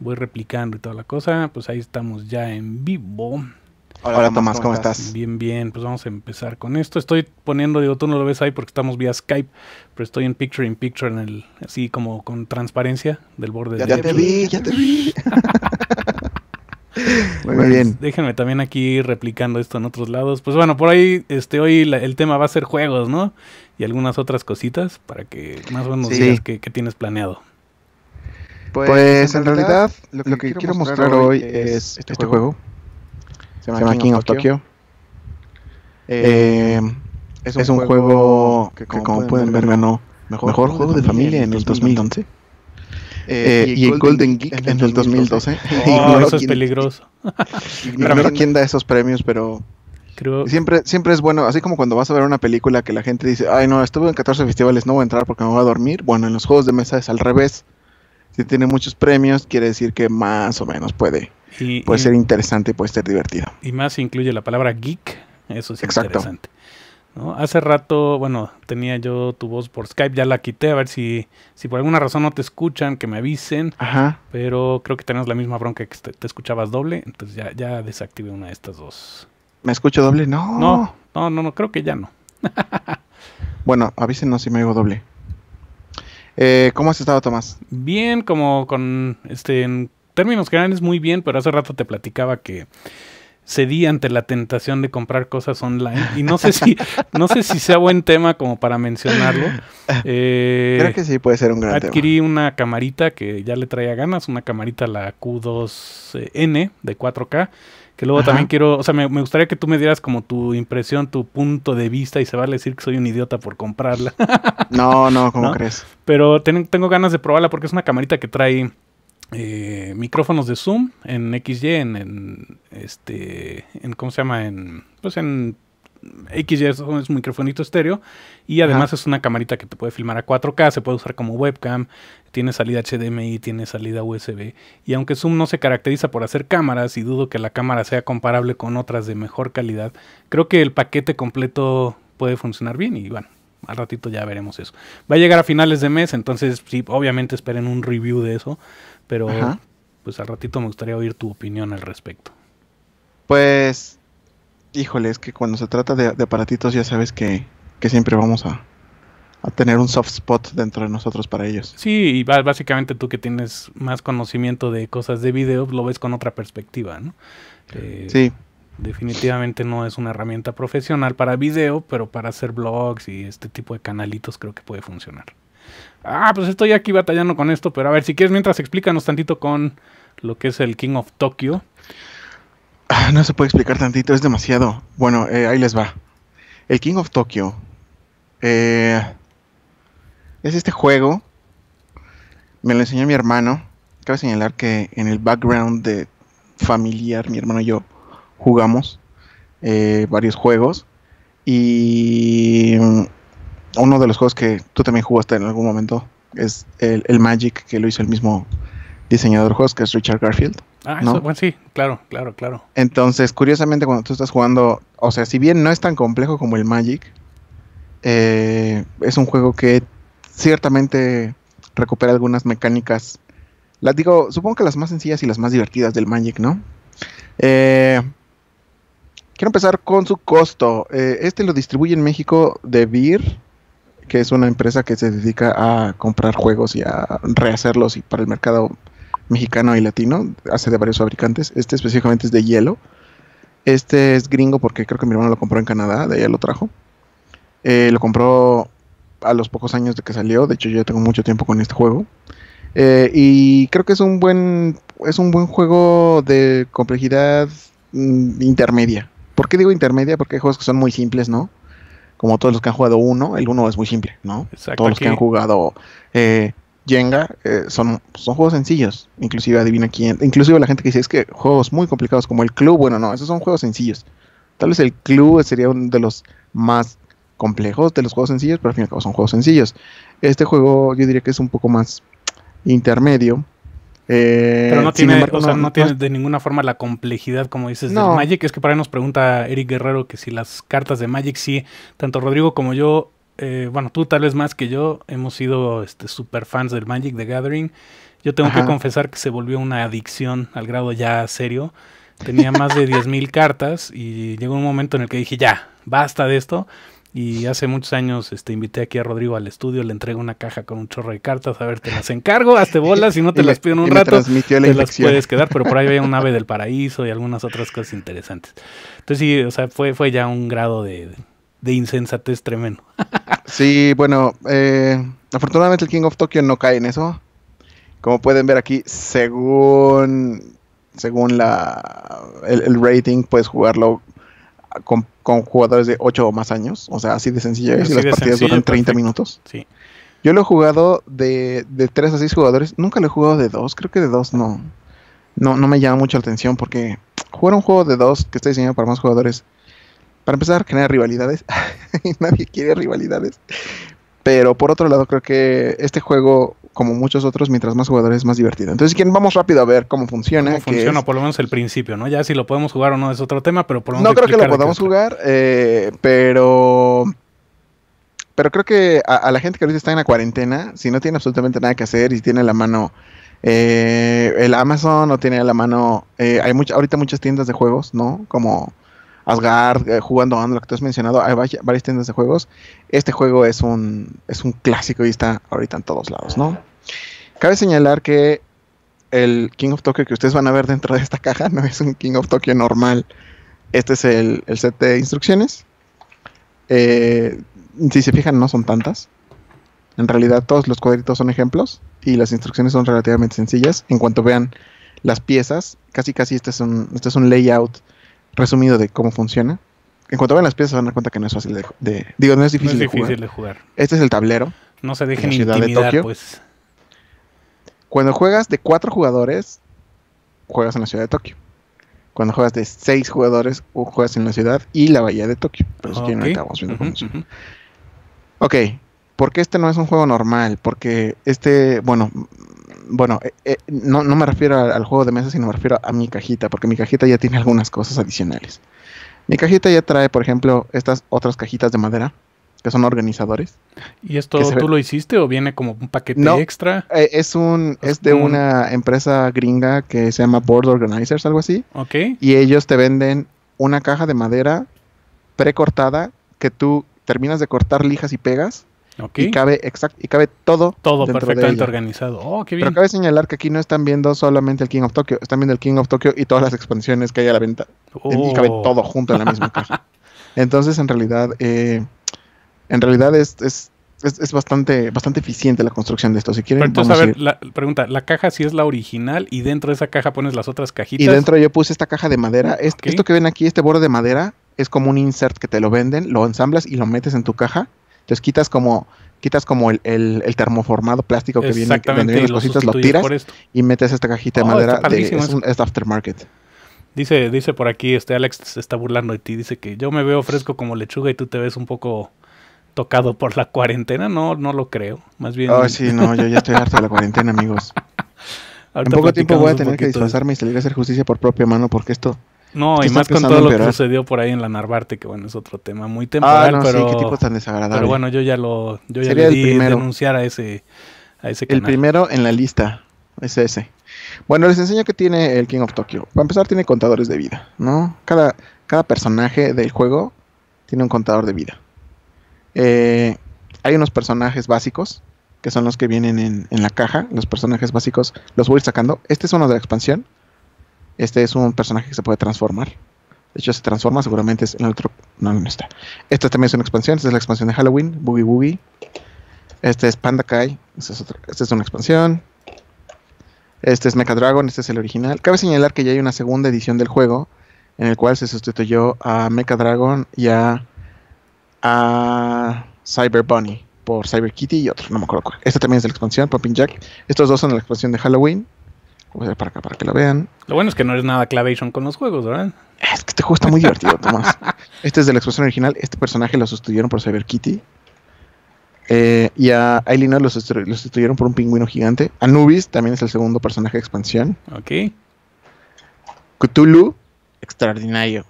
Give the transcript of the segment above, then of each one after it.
voy replicando y toda la cosa. Pues ahí estamos ya en vivo. Hola, Tomás, ¿cómo estás? Bien, bien, pues vamos a empezar con esto. Estoy poniendo, digo, tú no lo ves ahí porque estamos vía Skype, pero estoy en Picture in Picture, en el, así como con transparencia del borde. Ya, ya te vi, ya te vi. Muy pues bien. Déjenme también aquí replicando esto en otros lados. Pues bueno, por ahí este hoy el tema va a ser juegos, ¿no? Y algunas otras cositas para que más o menos digas qué, tienes planeado. Pues, pues, en realidad, lo que, quiero mostrar hoy es este, este juego. Se llama King of Tokyo. Eh, eh, es, un juego que, como, pueden ver, ganó mejor, juego de familia en el 2011. Eh, y, el Golden Geek en el 2012. Oh, eso es peligroso. Ignoro quién da esos premios, pero Creo... Siempre, siempre es bueno, así como cuando vas a ver una película que la gente dice, ay no, estuve en 14 festivales, no voy a entrar porque me voy a dormir. Bueno, en los juegos de mesa es al revés si tiene muchos premios, quiere decir que más o menos puede, puede ser interesante y puede ser divertido. Y más incluye la palabra geek, eso sí es interesante. Hace rato, bueno, tenía yo tu voz por Skype, ya la quité, a ver si, si por alguna razón no te escuchan, que me avisen. Pero creo que tenemos la misma bronca que te, escuchabas doble, entonces ya, ya desactivé una de estas dos. ¿Me escucho doble? No. No, no, no, no creo que ya no. bueno, avísenos si me oigo doble. Eh, ¿Cómo has estado, Tomás? Bien, como con, este, en términos generales muy bien, pero hace rato te platicaba que cedí ante la tentación de comprar cosas online y no sé si no sé si sea buen tema como para mencionarlo. Eh, Creo que sí puede ser un gran adquirí una camarita que ya le traía ganas, una camarita la Q2N de 4K que luego también quiero, o sea, me, gustaría que tú me dieras como tu impresión, tu punto de vista y se vale decir que soy un idiota por comprarla. no, no, ¿cómo crees? Pero tengo ganas de probarla porque es una camarita que trae eh, micrófonos de Zoom en XY, en, en, este, en, ¿cómo se llama? En, pues en XY es un microfonito estéreo y además es una camarita que te puede filmar a 4K, se puede usar como webcam, tiene salida HDMI, tiene salida USB y aunque Zoom no se caracteriza por hacer cámaras y dudo que la cámara sea comparable con otras de mejor calidad, creo que el paquete completo puede funcionar bien y bueno, al ratito ya veremos eso. Va a llegar a finales de mes, entonces sí, obviamente esperen un review de eso, pero pues al ratito me gustaría oír tu opinión al respecto. Pues Híjole, es que cuando se trata de, aparatitos ya sabes que, siempre vamos a, tener un soft spot dentro de nosotros para ellos. Sí, y básicamente tú que tienes más conocimiento de cosas de video, lo ves con otra perspectiva, ¿no? Eh, sí. Definitivamente no es una herramienta profesional para video, pero para hacer blogs y este tipo de canalitos creo que puede funcionar. Ah, pues estoy aquí batallando con esto, pero a ver, si quieres mientras explícanos tantito con lo que es el King of Tokyo. Ah, no se puede explicar tantito, es demasiado. Bueno, eh, ahí les va. El King of Tokyo. Eh, es este juego. Me lo enseñó mi hermano. Cabe señalar que en el background de familiar, mi hermano y yo jugamos eh, varios juegos. Y mm, uno de los juegos que tú también jugaste en algún momento es el, el Magic, que lo hizo el mismo diseñador de juegos, que es Richard Garfield. Ah, bueno, sí, claro, claro, claro. Entonces, curiosamente, cuando tú estás jugando, o sea, si bien no es tan complejo como el Magic, eh, es un juego que ciertamente recupera algunas mecánicas. Las digo, supongo que las más sencillas y las más divertidas del Magic, ¿no? Eh, quiero empezar con su costo. Eh, este lo distribuye en México de Beer, que es una empresa que se dedica a comprar juegos y a rehacerlos y para el mercado mexicano y latino, hace de varios fabricantes. Este específicamente es de hielo. Este es gringo porque creo que mi hermano lo compró en Canadá, de allá lo trajo. Eh, lo compró a los pocos años de que salió, de hecho yo tengo mucho tiempo con este juego. Eh, y creo que es un buen es un buen juego de complejidad mm, intermedia. ¿Por qué digo intermedia? Porque hay juegos que son muy simples, ¿no? Como todos los que han jugado uno, el uno es muy simple, ¿no? todos los que han jugado eh, Jenga eh, son, son juegos sencillos. Inclusive adivina quién. Inclusive la gente que dice es que juegos muy complicados como el club, bueno, no, esos son juegos sencillos. Tal vez el club sería uno de los más complejos de los juegos sencillos, pero al fin y al cabo son juegos sencillos. Este juego yo diría que es un poco más intermedio. Eh, pero no tiene, no, tiene de ninguna forma la complejidad, como dices, no. de Magic. Es que para ahí nos pregunta Eric Guerrero que si las cartas de Magic, sí, tanto Rodrigo como yo eh, bueno, tú tal vez más que yo, hemos sido este, super fans del Magic the Gathering. Yo tengo que confesar que se volvió una adicción al grado ya serio. Tenía más de 10.000 cartas y llegó un momento en el que dije, ya, basta de esto. Y hace muchos años este, invité aquí a Rodrigo al estudio, le entrego una caja con un chorro de cartas, a ver, te las encargo, hazte bolas, si no te las pido en un rato, te las puedes quedar, pero por ahí había un ave del paraíso y algunas otras cosas interesantes. Entonces sí, o sea, fue, fue ya un grado de, de insensatez tremendo. sí, bueno, eh, afortunadamente el King of Tokyo no cae en eso. Como pueden ver aquí, según, según la, el, rating, puedes jugarlo con, jugadores de 8 o más años. O sea, así de sencillo es. las partidas duran 30 minutos. Sí. Yo lo he jugado de, de 3 a 6 jugadores. Nunca lo he jugado de 2. Creo que de 2 no. no. No me llama mucho la atención porque jugar un juego de 2 que está diseñado para más jugadores para empezar, genera rivalidades. Nadie quiere rivalidades. Pero por otro lado, creo que este juego, como muchos otros, mientras más jugadores, es más divertido. Entonces, ¿quién? vamos rápido a ver cómo funciona. funciona, por lo menos el principio, ¿no? Ya si lo podemos jugar o no es otro tema, pero por lo menos. No creo que lo podamos jugar, eh, pero. Pero creo que a, la gente que ahorita está en la cuarentena, si no tiene absolutamente nada que hacer y tiene la mano eh, el Amazon o tiene a la mano. Eh, hay ahorita muchas tiendas de juegos, ¿no? Como Asgard, eh, jugando jugando lo que tú has mencionado, hay varias tiendas de juegos. Este juego es un, es un clásico y está ahorita en todos lados, ¿no? Cabe señalar que el King of Tokyo que ustedes van a ver dentro de esta caja no es un King of Tokyo normal. Este es el, set de instrucciones. Eh, si se fijan, no son tantas. En realidad todos los cuadritos son ejemplos y las instrucciones son relativamente sencillas. En cuanto vean las piezas, casi casi este es este es un layout resumido de cómo funciona. En cuanto vean las piezas se van a dar cuenta que no es fácil de, digo, no es difícil, de, jugar. Este es el tablero. No se dejen intimidar, Pues. Cuando juegas de cuatro jugadores, juegas en la ciudad de Tokio. Cuando juegas de seis jugadores, juegas en la ciudad y la bahía de Tokio. no viendo Ok, porque este no es un juego normal? Porque este, bueno, bueno, eh, eh, no, me refiero al, juego de mesa, sino me refiero a mi cajita, porque mi cajita ya tiene algunas cosas adicionales. Mi cajita ya trae, por ejemplo, estas otras cajitas de madera, que son organizadores. ¿Y esto tú lo hiciste o viene como un paquete extra? Eh, es un es de mm. una empresa gringa que se llama Board Organizers, algo así. Ok. Y ellos te venden una caja de madera precortada que tú terminas de cortar lijas y pegas y cabe exacto, y cabe todo. Todo perfectamente organizado. Oh, Pero cabe señalar que aquí no están viendo solamente el King of Tokyo, están viendo el King of Tokyo y todas las expansiones que hay a la venta. Y cabe oh. todo junto en la misma caja. Entonces, en realidad, eh, en realidad es, es, es, es, bastante, bastante eficiente la construcción de esto. Si quieren, Pero entonces, a ver, la pregunta, la caja si es la original y dentro de esa caja pones las otras cajitas. Y dentro yo puse esta caja de madera. Esto que ven aquí, este borde de madera, es como un insert que te lo venden, lo ensamblas y lo metes en tu caja entonces quitas como quitas como el, termoformado plástico que viene, que las cositas, lo tiras y metes esta cajita de oh, madera. es, aftermarket. Dice, dice por aquí, este Alex se está burlando de ti, dice que yo me veo fresco como lechuga y tú te ves un poco tocado por la cuarentena. No, no lo creo. Más bien. Ay sí, no, yo ya estoy harto de la cuarentena, amigos. en poco tiempo voy a tener que disfrazarme y salir a hacer justicia por propia mano porque esto no, y más con todo lo que sucedió por ahí en la Narvarte, que bueno, es otro tema muy temporal, ah, no, pero, qué tipo tan desagradable. pero bueno, yo ya lo yo ya di denunciar a ese a El primero en la lista es ese. Bueno, les enseño qué tiene el King of Tokyo. Para empezar tiene contadores de vida, ¿no? Cada cada personaje del juego tiene un contador de vida. Eh, hay unos personajes básicos que son los que vienen en, en la caja, los personajes básicos los voy a ir sacando. Este es uno de la expansión este es un personaje que se puede transformar. De hecho, se transforma, seguramente es en el otro. No, no está. Esta también es una expansión. Esta es la expansión de Halloween, Boogie Boogie. Este es Panda Kai. Esta es, una expansión. Este es Mecha Dragon, este es el original. Cabe señalar que ya hay una segunda edición del juego en el cual se sustituyó a Mecha Dragon y a, Cyber Bunny por Cyber Kitty y otro, no me acuerdo cuál. Esta también es la expansión, Pumping Jack. Estos dos son de la expansión de Halloween. Voy a ver para acá, para que la vean. Lo bueno es que no eres nada clavation con los juegos, ¿verdad? Es que este juego está muy divertido, Tomás. Este es de la expansión original. Este personaje lo sustituyeron por Cyber Kitty. Eh, y a los lo sustituyeron por un pingüino gigante. Anubis también es el segundo personaje de expansión. Ok. Cthulhu, extraordinario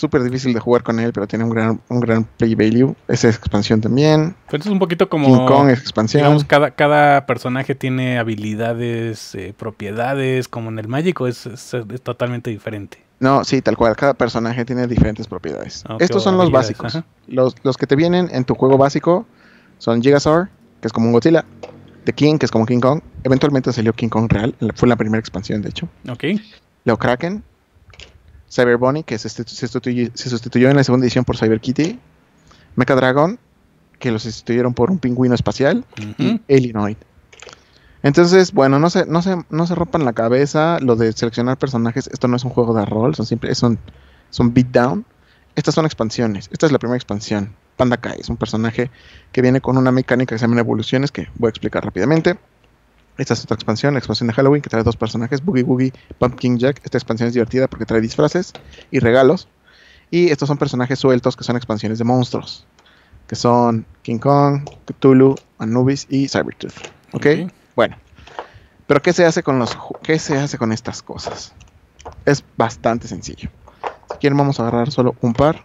súper difícil de jugar con él, pero tiene un gran, un gran play value. Esa expansión también. Entonces es un poquito como... King Kong es expansión. cada, cada personaje tiene habilidades, eh, propiedades, como en el Mágico, es, es, totalmente diferente. No, sí, tal cual. Cada personaje tiene diferentes propiedades. Ah, Estos son los básicos. Los, los que te vienen en tu juego básico son Gigasaur, que es como un Godzilla. The King, que es como King Kong. Eventualmente salió King Kong Real. Fue la primera expansión, de hecho. Ok. Leo Kraken, Cyberbunny, que se, sustituyó, en la segunda edición por Cyber Kitty, Mecha Dragon, que lo sustituyeron por un pingüino espacial, y Entonces, bueno, no se, no, se, no se rompan la cabeza lo de seleccionar personajes. Esto no es un juego de rol, son beatdown. Estas son expansiones. Esta es la primera expansión. Panda Kai es un personaje que viene con una mecánica que se llama evoluciones, que voy a explicar rápidamente. Esta es otra expansión, la expansión de Halloween, que trae dos personajes, Boogie Boogie, Pumpkin Jack. Esta expansión es divertida porque trae disfraces y regalos. Y estos son personajes sueltos que son expansiones de monstruos, que son King Kong, Cthulhu, Anubis y Cybertooth. ¿Ok? Bueno. Pero ¿qué se, hace con los, ¿qué se hace con estas cosas? Es bastante sencillo. Si quieren vamos a agarrar solo un par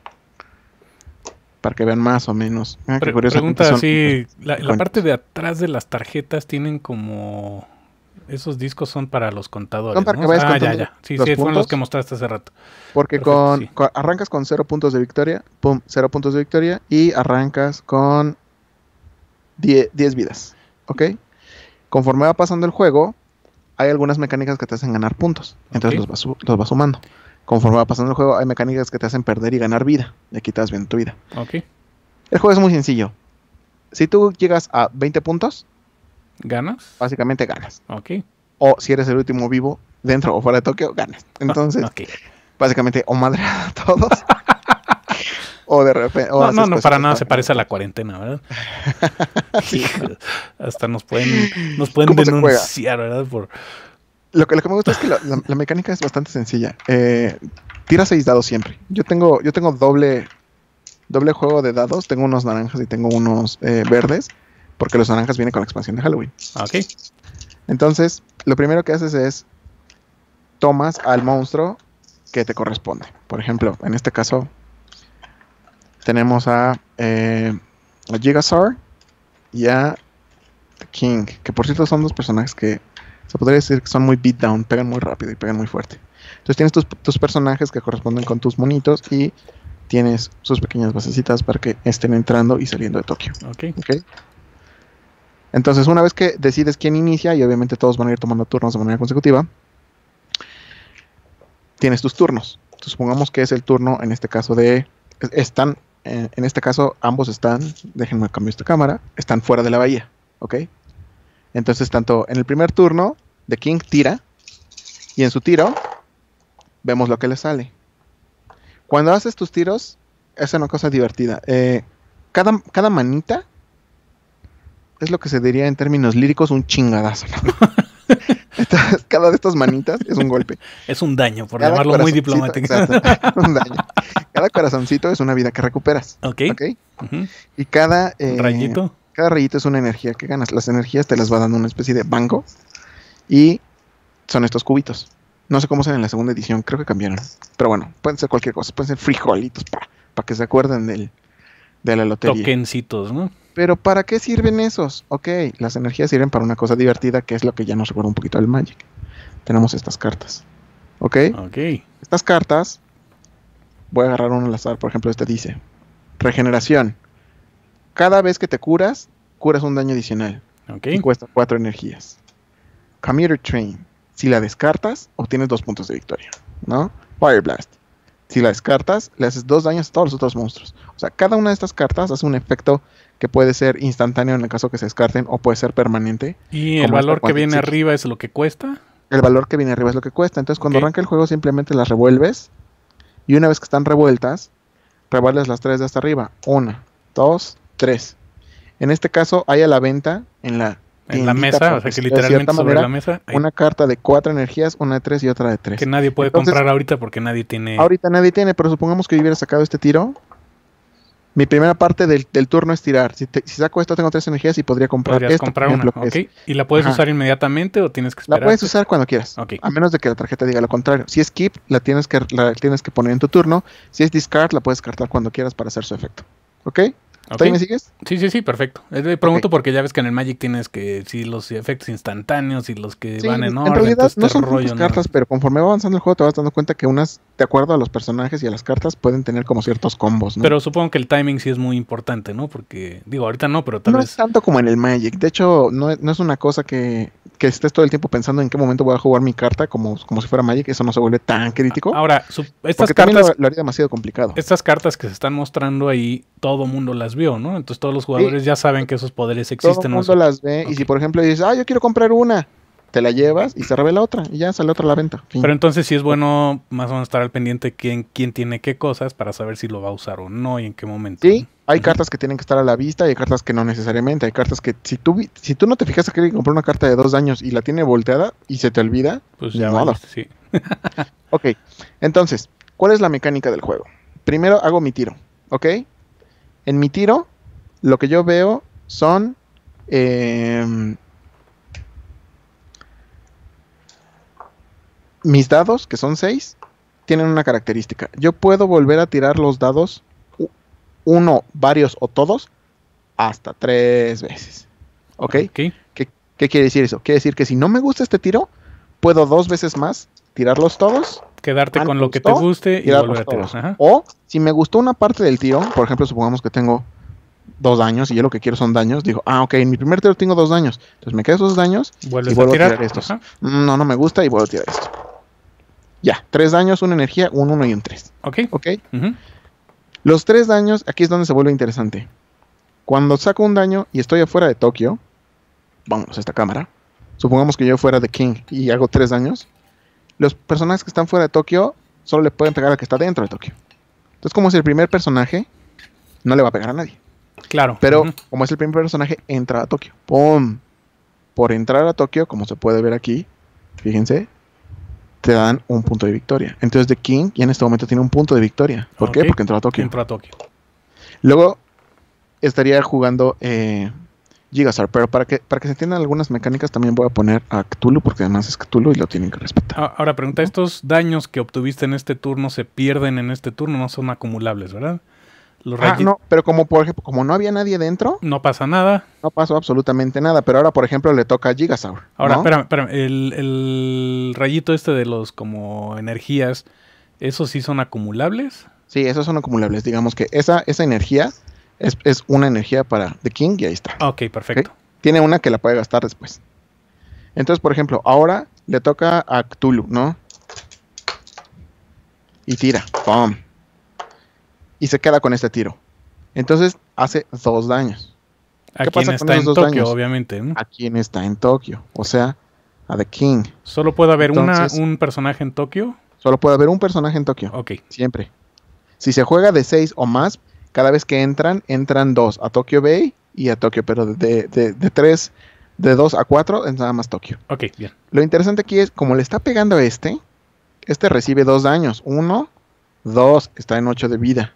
para que vean más o menos. Ah, pregunta la, parte de atrás de las tarjetas tienen como esos discos son para los contadores. ah, ya, ya. Sí, los sí, son los que mostraste hace rato. Porque con, arrancas con cero puntos de victoria, pum, cero puntos de victoria y arrancas con 10 vidas, ¿ok? Conforme va pasando el juego, hay algunas mecánicas que te hacen ganar puntos, entonces los, los vas sumando conforme va pasando el juego, hay mecánicas que te hacen perder y ganar vida. Y aquí te viendo tu vida. Ok. El juego es muy sencillo. Si tú llegas a 20 puntos, ¿ganas? Básicamente ganas. Ok. O si eres el último vivo, dentro o fuera de Tokio, ganas. Ah, Entonces, básicamente, o madre a todos. o de repente. no, no, no, para nada se parece a la cuarentena, ¿verdad? sí. Hasta nos pueden, nos pueden denunciar, ¿verdad? Por lo que, me gusta es que la, mecánica es bastante sencilla. Eh, tira seis dados siempre. Yo tengo, yo tengo doble, doble juego de dados. Tengo unos naranjas y tengo unos eh, verdes. Porque los naranjas vienen con la expansión de Halloween. Ok. Entonces, lo primero que haces es tomas al monstruo que te corresponde. Por ejemplo, en este caso tenemos a, eh, a Gigasaur y a King, que por cierto son dos personajes que se podría decir que son muy beatdown, pegan muy rápido y pegan muy fuerte. Entonces tienes tus, personajes que corresponden con tus monitos y tienes sus pequeñas basecitas para que estén entrando y saliendo de Tokio. Okay. Entonces, una vez que decides quién inicia, y obviamente todos van a ir tomando turnos de manera consecutiva, tienes tus turnos. supongamos que es el turno, en este caso, de. Están. Eh, en, este caso, ambos están. Déjenme cambiar esta cámara. Están fuera de la bahía. ¿Ok? Entonces, tanto en el primer turno, The King tira. Y en su tiro, vemos lo que le sale. Cuando haces tus tiros, es una cosa divertida. Eh, cada, cada, manita es lo que se diría en términos líricos un chingadazo. cada de estas manitas es un golpe. Es un daño, por llamarlo muy diplomático. un daño. Cada corazoncito es una vida que recuperas. Ok. okay? Y cada. Eh, rayito cada rayito es una energía que ganas. Las energías te las va dando una especie de banco. Y son estos cubitos. No sé cómo son en la segunda edición, creo que cambiaron. Pero bueno, pueden ser cualquier cosa. Pueden ser frijolitos para que se acuerden del, de la lotería. Toquencitos, ¿no? Pero ¿para qué sirven esos? Ok, las energías sirven para una cosa divertida, que es lo que ya nos recuerda un poquito al Magic. Tenemos estas cartas. ¿Ok? Ok. Estas cartas, voy a agarrar uno al azar, por ejemplo, este dice, regeneración, cada vez que te curas, curas un daño adicional. Okay. cuesta cuatro energías. Commuter Train. Si la descartas, obtienes dos puntos de victoria. ¿No? Fire Blast. Si la descartas, le haces dos daños a todos los otros monstruos. O sea, cada una de estas cartas hace un efecto que puede ser instantáneo en el caso que se descarten o puede ser permanente. ¿Y el valor que viene arriba es lo que cuesta? El valor que viene arriba es lo que cuesta. Entonces, cuando arranca el juego, simplemente las revuelves. Y una vez que están revueltas, revuelves las tres de hasta arriba. Una, dos, tres. En este caso hay a la venta en la en la mesa, o sea que literalmente sobre la mesa. Una carta de cuatro energías, una de tres y otra de tres. Que nadie puede comprar ahorita porque nadie tiene. Ahorita nadie tiene, pero supongamos que yo hubiera sacado este tiro. Mi primera parte del, turno es tirar. Si, si, saco esto, tengo tres energías y podría comprar Podrías comprar una, okay. ¿Y la puedes usar inmediatamente o tienes que La puedes usar cuando quieras. A menos de que la tarjeta diga lo contrario. Si es keep, la tienes, que, la tienes que poner en tu turno. Si es discard, la puedes descartar cuando quieras para hacer su efecto. ¿Ok? ¿Hasta sigues? Sí, sí, sí, perfecto. Eh, pregunto porque ya ves que en el Magic tienes que, sí, los efectos instantáneos y los que van en orden. En realidad no son cartas, pero conforme va avanzando el juego te vas dando cuenta que unas, de acuerdo a los personajes y a las cartas, pueden tener como ciertos combos, ¿no? Pero supongo que el timing sí es muy importante, ¿no? Porque, digo, ahorita no, pero tal no vez... No tanto como en el Magic. De hecho, no, no es una cosa que, que estés todo el tiempo pensando en qué momento voy a jugar mi carta, como, como si fuera Magic, eso no se vuelve tan crítico. Ahora, estas cartas. lo, haría demasiado complicado. Estas cartas que se están mostrando ahí, todo mundo las vio, ¿no? Entonces todos los jugadores ya saben que esos poderes existen. Todo el mundo las ve, y si por ejemplo dices, ah, yo quiero comprar una, te la llevas y se revela otra y ya sale otra a la venta. Pero entonces sí es bueno más o menos estar al pendiente quién, quién tiene qué cosas para saber si lo va a usar o no y en qué momento. Sí, hay cartas que tienen que estar a la vista y hay cartas que no necesariamente. Hay cartas que si tú, si tú no te fijas que que comprar una carta de dos años y la tiene volteada y se te olvida, pues ya sí. ok, entonces, ¿cuál es la mecánica del juego? Primero hago mi tiro, ¿ok? En mi tiro, lo que yo veo son... Em, mis dados, que son seis, tienen una característica. Yo puedo volver a tirar los dados uno, varios o todos, hasta tres veces. ¿Ok? ¿Qué, quiere decir eso? Quiere decir que si no me gusta este tiro, puedo dos veces más tirarlos todos. Quedarte con lo que te guste y volver a tirar. O si me gustó una parte del tiro, por ejemplo, supongamos que tengo dos daños y yo lo que quiero son daños, digo, ah, ok, en mi primer tiro tengo dos daños. Entonces me quedo esos daños y vuelvo a tirar, estos. No, no me gusta y vuelvo a tirar esto. Ya, tres daños, una energía, un uno y un tres. Ok. Ok. Los tres daños, aquí es donde se vuelve interesante. Cuando saco un daño y estoy afuera de Tokio, vamos a esta cámara. Supongamos que yo fuera de King y hago tres daños. Los personajes que están fuera de Tokio solo le pueden pegar al que está dentro de Tokio. Entonces, como es el primer personaje, no le va a pegar a nadie. Claro. Pero como es el primer personaje, entra a Tokio. ¡Pum! Por entrar a Tokio, como se puede ver aquí, fíjense, te dan un punto de victoria. Entonces The King ya en este momento tiene un punto de victoria. ¿Por qué? Porque entró a Tokio. Luego estaría jugando eh, pero para que, para que se entiendan algunas mecánicas también voy a poner a Cthulhu, porque además es Cthulhu y lo tienen que respetar. Ah, ahora pregunta, ¿estos daños que obtuviste en este turno se pierden en este turno? No son acumulables, ¿verdad? ah, no, pero como por ejemplo, como no había nadie dentro, no pasa nada. No pasó absolutamente nada, pero ahora por ejemplo le toca a Gigasaur. Ahora, espérame, espérame. El, rayito este de los como energías, ¿esos sí son acumulables? Sí, esos son acumulables. Digamos que esa, esa energía es, una energía para The King y ahí está. Ah, ok, perfecto. Tiene una que la puede gastar después. Entonces, por ejemplo, ahora le toca a Cthulhu, ¿no? Y tira. ¡Pum! y se queda con este tiro. Entonces hace dos daños. ¿A ¿Qué está en Tokio, obviamente? A quien está en Tokio, o sea, a The King. ¿Solo puede haber un personaje en Tokio? Solo puede haber un personaje en Tokio. Ok. Siempre. Si se juega de seis o más, cada vez que entran, entran dos a Tokyo Bay y a Tokio, pero de, de tres, de dos a cuatro, es nada más Tokio. Ok, bien. Lo interesante aquí es, como le está pegando a este, este recibe dos daños. Uno, dos, está en ocho de vida.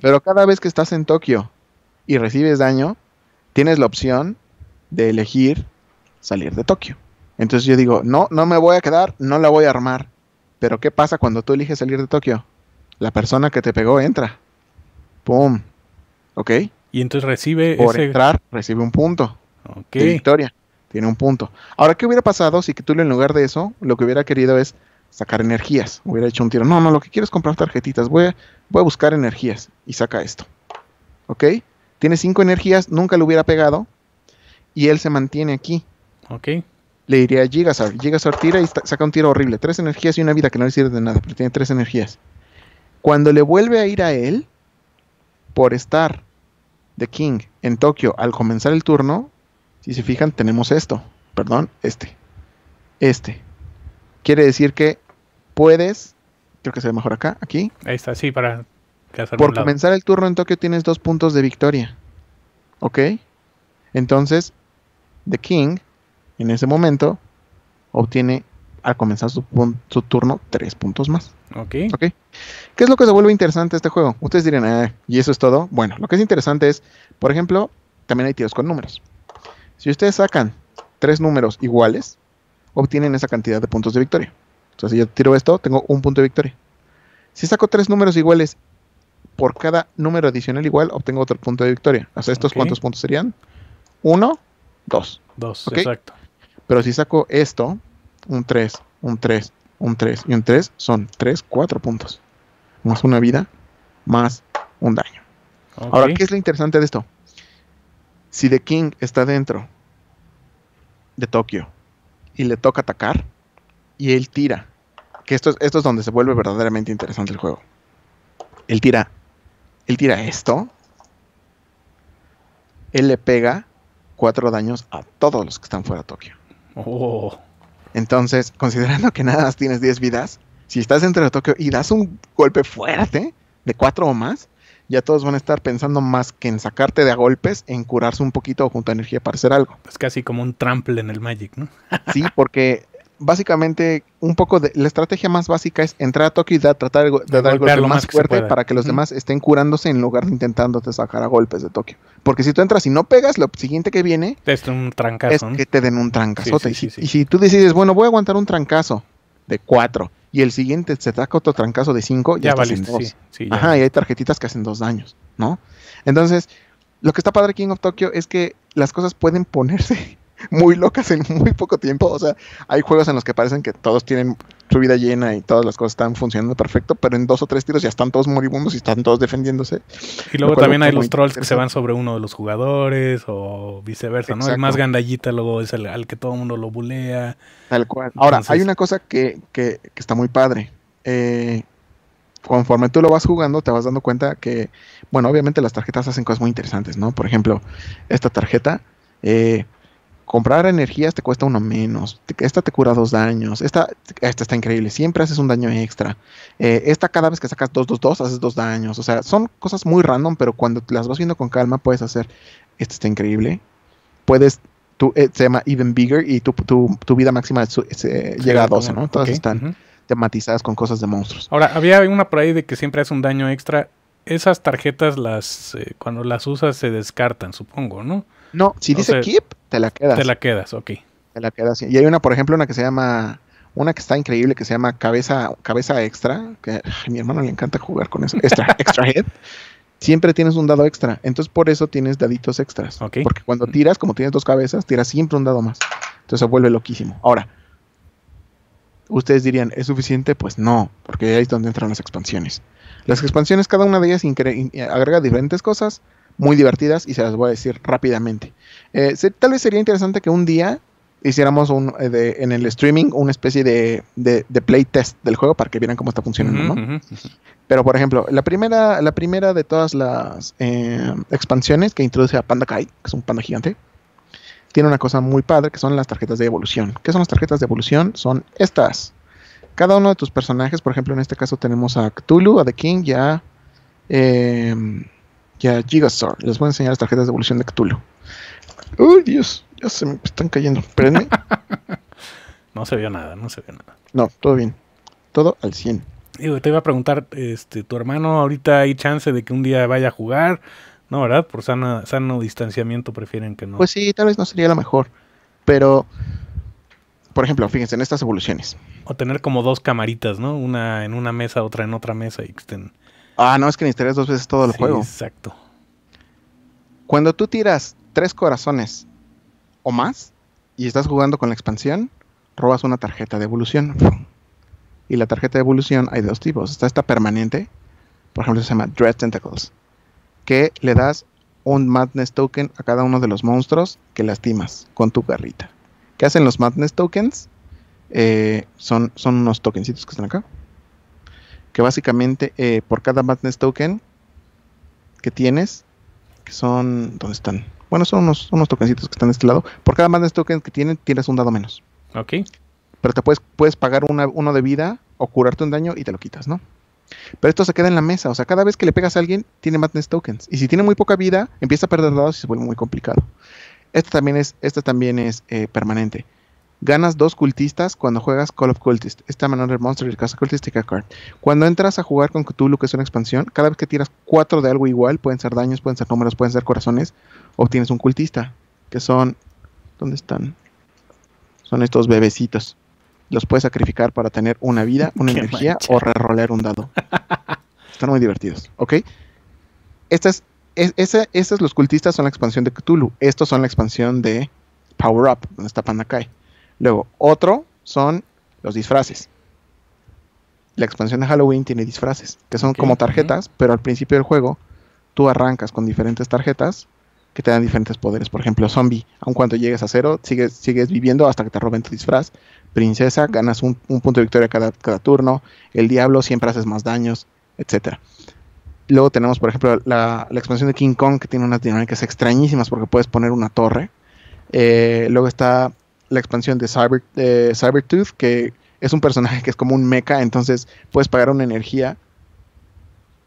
Pero cada vez que estás en Tokio y recibes daño, tienes la opción de elegir salir de Tokio. Entonces yo digo, no, no me voy a quedar, no la voy a armar. Pero ¿qué pasa cuando tú eliges salir de Tokio? La persona que te pegó entra. ¡Pum! ¿Ok? Y entonces recibe... Por entrar, recibe un punto. Ok. victoria. Tiene un punto. Ahora, ¿qué hubiera pasado si tú en lugar de eso, lo que hubiera querido es sacar energías? Hubiera hecho un tiro. No, no, lo que quiero es comprar tarjetitas. Voy a, voy a buscar energías y saca esto. ¿Ok? Tiene cinco energías, nunca le hubiera pegado y él se mantiene aquí. Ok. Le diría a Gigasar. Gigasar tira y saca un tiro horrible. Tres energías y una vida que no le sirve de nada, pero tiene tres energías. Cuando le vuelve a ir a él, por estar de King en Tokio al comenzar el turno, si se fijan, tenemos esto. Perdón, este. Este. Quiere decir que puedes Creo que se ve mejor acá, aquí. Ahí está, sí, para... Por comenzar el turno en Tokio tienes dos puntos de victoria. ¿Ok? Entonces, The King, en ese momento, obtiene al comenzar su, turno tres puntos más. ok. ¿Qué es lo que se vuelve interesante este juego? Ustedes dirán, ah, ¿y eso es todo? Bueno, lo que es interesante es, por ejemplo, también hay tiros con números. Si ustedes sacan tres números iguales, obtienen esa cantidad de puntos de victoria. O si yo tiro esto, tengo un punto de victoria. Si saco tres números iguales, por cada número adicional igual, obtengo otro punto de victoria. O sea, ¿estos cuántos puntos serían? Uno, dos. Dos, exacto. Pero si saco esto, un tres, un tres, un tres, y un tres, son tres, cuatro puntos. Más una vida, más un daño. Ahora, ¿qué es lo interesante de esto? Si The King está dentro de Tokio y le toca atacar, y él tira. Que esto es, esto es donde se vuelve verdaderamente interesante el juego. Él tira. Él tira esto. Él le pega cuatro daños a todos los que están fuera de Tokio. Oh. Entonces, considerando que nada más tienes 10 vidas, si estás dentro de Tokio y das un golpe fuerte de cuatro o más, ya todos van a estar pensando más que en sacarte de a golpes, en curarse un poquito o a energía para hacer algo. Es casi como un trample en el Magic, ¿no? sí, porque básicamente un poco de la estrategia más básica es entrar a Tokio y tratar de, dar el golpe más, fuerte para que los demás estén curándose en lugar de intentándote sacar a golpes de Tokio. Porque si tú entras y no pegas, lo siguiente que viene es, un trancazo, que te den un trancazote. y, si, tú decides, bueno, voy a aguantar un trancazo de cuatro y el siguiente se saca otro trancazo de cinco, ya, ya vale, dos. Ajá, y hay tarjetitas que hacen dos daños, ¿no? Entonces, lo que está padre King of Tokyo es que las cosas pueden ponerse muy locas en muy poco tiempo. O sea, hay juegos en los que parecen que todos tienen su vida llena y todas las cosas están funcionando perfecto, pero en dos o tres tiros ya están todos moribundos y están todos defendiéndose. Y luego también hay los trolls que se van sobre uno de los jugadores o viceversa, ¿no? es más gandallita luego es el al que todo el mundo lo bulea. Tal cual. Ahora, hay una cosa que, que, que está muy padre. Eh, conforme tú lo vas jugando, te vas dando cuenta que, bueno, obviamente las tarjetas hacen cosas muy interesantes, ¿no? Por ejemplo, esta tarjeta eh, Comprar energías te cuesta uno menos. Esta te cura dos daños. Esta, esta está increíble. Siempre haces un daño extra. Eh, esta cada vez que sacas dos, dos, 2, haces dos daños. O sea, son cosas muy random, pero cuando las vas viendo con calma puedes hacer, esta está increíble. Puedes, tu eh, se llama Even Bigger y tu, tu, tu vida máxima eh, llega a 12, ¿no? Todas están tematizadas con cosas de monstruos. Ahora, había una por ahí de que siempre hace un daño extra. Esas tarjetas, las cuando las usas, se descartan, supongo, ¿no? No, si dice keep, te la quedas. Te la quedas, ok. Te la quedas. Y hay una, por ejemplo, una que se llama una que está increíble que se llama Cabeza, cabeza Extra, que a mi hermano le encanta jugar con eso, Extra, extra Head. Siempre tienes un dado extra, entonces por eso tienes daditos extras. Porque cuando tiras, como tienes dos cabezas, tiras siempre un dado más. Entonces se vuelve loquísimo. Ahora, ustedes dirían, ¿es suficiente? Pues no, porque ahí es donde entran las expansiones. Las expansiones, cada una de ellas agrega diferentes cosas muy divertidas y se las voy a decir rápidamente. Eh, tal vez sería interesante que un día hiciéramos un, eh, en el streaming una especie de, de, playtest del juego para que vieran cómo está funcionando, Pero, por ejemplo, la primera, la primera de todas las eh, expansiones que introduce a Panda Kai, que es un panda gigante, tiene una cosa muy padre que son las tarjetas de evolución. ¿Qué son las tarjetas de evolución? Son estas. Cada uno de tus personajes, por ejemplo, en este caso tenemos a Cthulhu, a The King ya... Em, y a Les voy a enseñar las tarjetas de evolución de Cthulhu. ¡Uy, Dios! Ya se me están cayendo. Espérenme. no se vio nada, no se vio nada. No, todo bien. Todo al 100. Digo, te iba a preguntar, este, tu hermano, ahorita hay chance de que un día vaya a jugar, ¿no? ¿Verdad? Por sano distanciamiento prefieren que no. Pues sí, tal vez no sería la mejor. Pero, por ejemplo, fíjense en estas evoluciones. O tener como dos camaritas, ¿no? Una en una mesa, otra en otra mesa y que estén Ah, no, es que necesitarías dos veces todo el juego. Exacto. Cuando tú tiras tres corazones o más y estás jugando con la expansión, robas una tarjeta de evolución. Y la tarjeta de evolución hay dos tipos. Está esta permanente, por ejemplo, se llama Dread Tentacles, que le das un Madness Token a cada uno de los monstruos que lastimas con tu garrita. ¿Qué hacen los Madness Tokens? Eh, son, son unos tokencitos que están acá que básicamente eh, por cada Madness Token que tienes, que son, ¿dónde están? Bueno, son unos, unos tokencitos que están de este lado. Por cada Madness Token que tienen, tienes un dado menos. Ok. Pero te puedes, puedes pagar una, uno de vida o curarte un daño y te lo quitas, ¿no? Pero esto se queda en la mesa. O sea, cada vez que le pegas a alguien, tiene Madness Tokens. Y si tiene muy poca vida, empieza a perder dados y se vuelve muy complicado. Esto también es, este también es eh, permanente. Ganas dos cultistas cuando juegas Call of Cultist. Esta Manor Monster y Casa Cultistica Card. Cuando entras a jugar con Cthulhu, que es una expansión, cada vez que tiras cuatro de algo igual, pueden ser daños, pueden ser números, pueden ser corazones, obtienes un cultista. Que son. ¿Dónde están? Son estos bebecitos. Los puedes sacrificar para tener una vida, una energía o rerolear un dado. están muy divertidos, ¿ok? Estas, es, los cultistas son la expansión de Cthulhu. Estos son la expansión de Power Up, donde está Panakai. Luego, otro son los disfraces. La expansión de Halloween tiene disfraces, que son como tarjetas, pero al principio del juego tú arrancas con diferentes tarjetas que te dan diferentes poderes. Por ejemplo, zombie, aun cuando llegues a cero, sigues, sigues viviendo hasta que te roben tu disfraz. Princesa, ganas un, punto de victoria cada, cada, turno. El diablo, siempre haces más daños, etc. Luego tenemos, por ejemplo, la, expansión de King Kong, que tiene unas dinámicas extrañísimas porque puedes poner una torre. Eh, luego está la expansión de Cybertooth, que es un personaje que es como un mecha, entonces puedes pagar una energía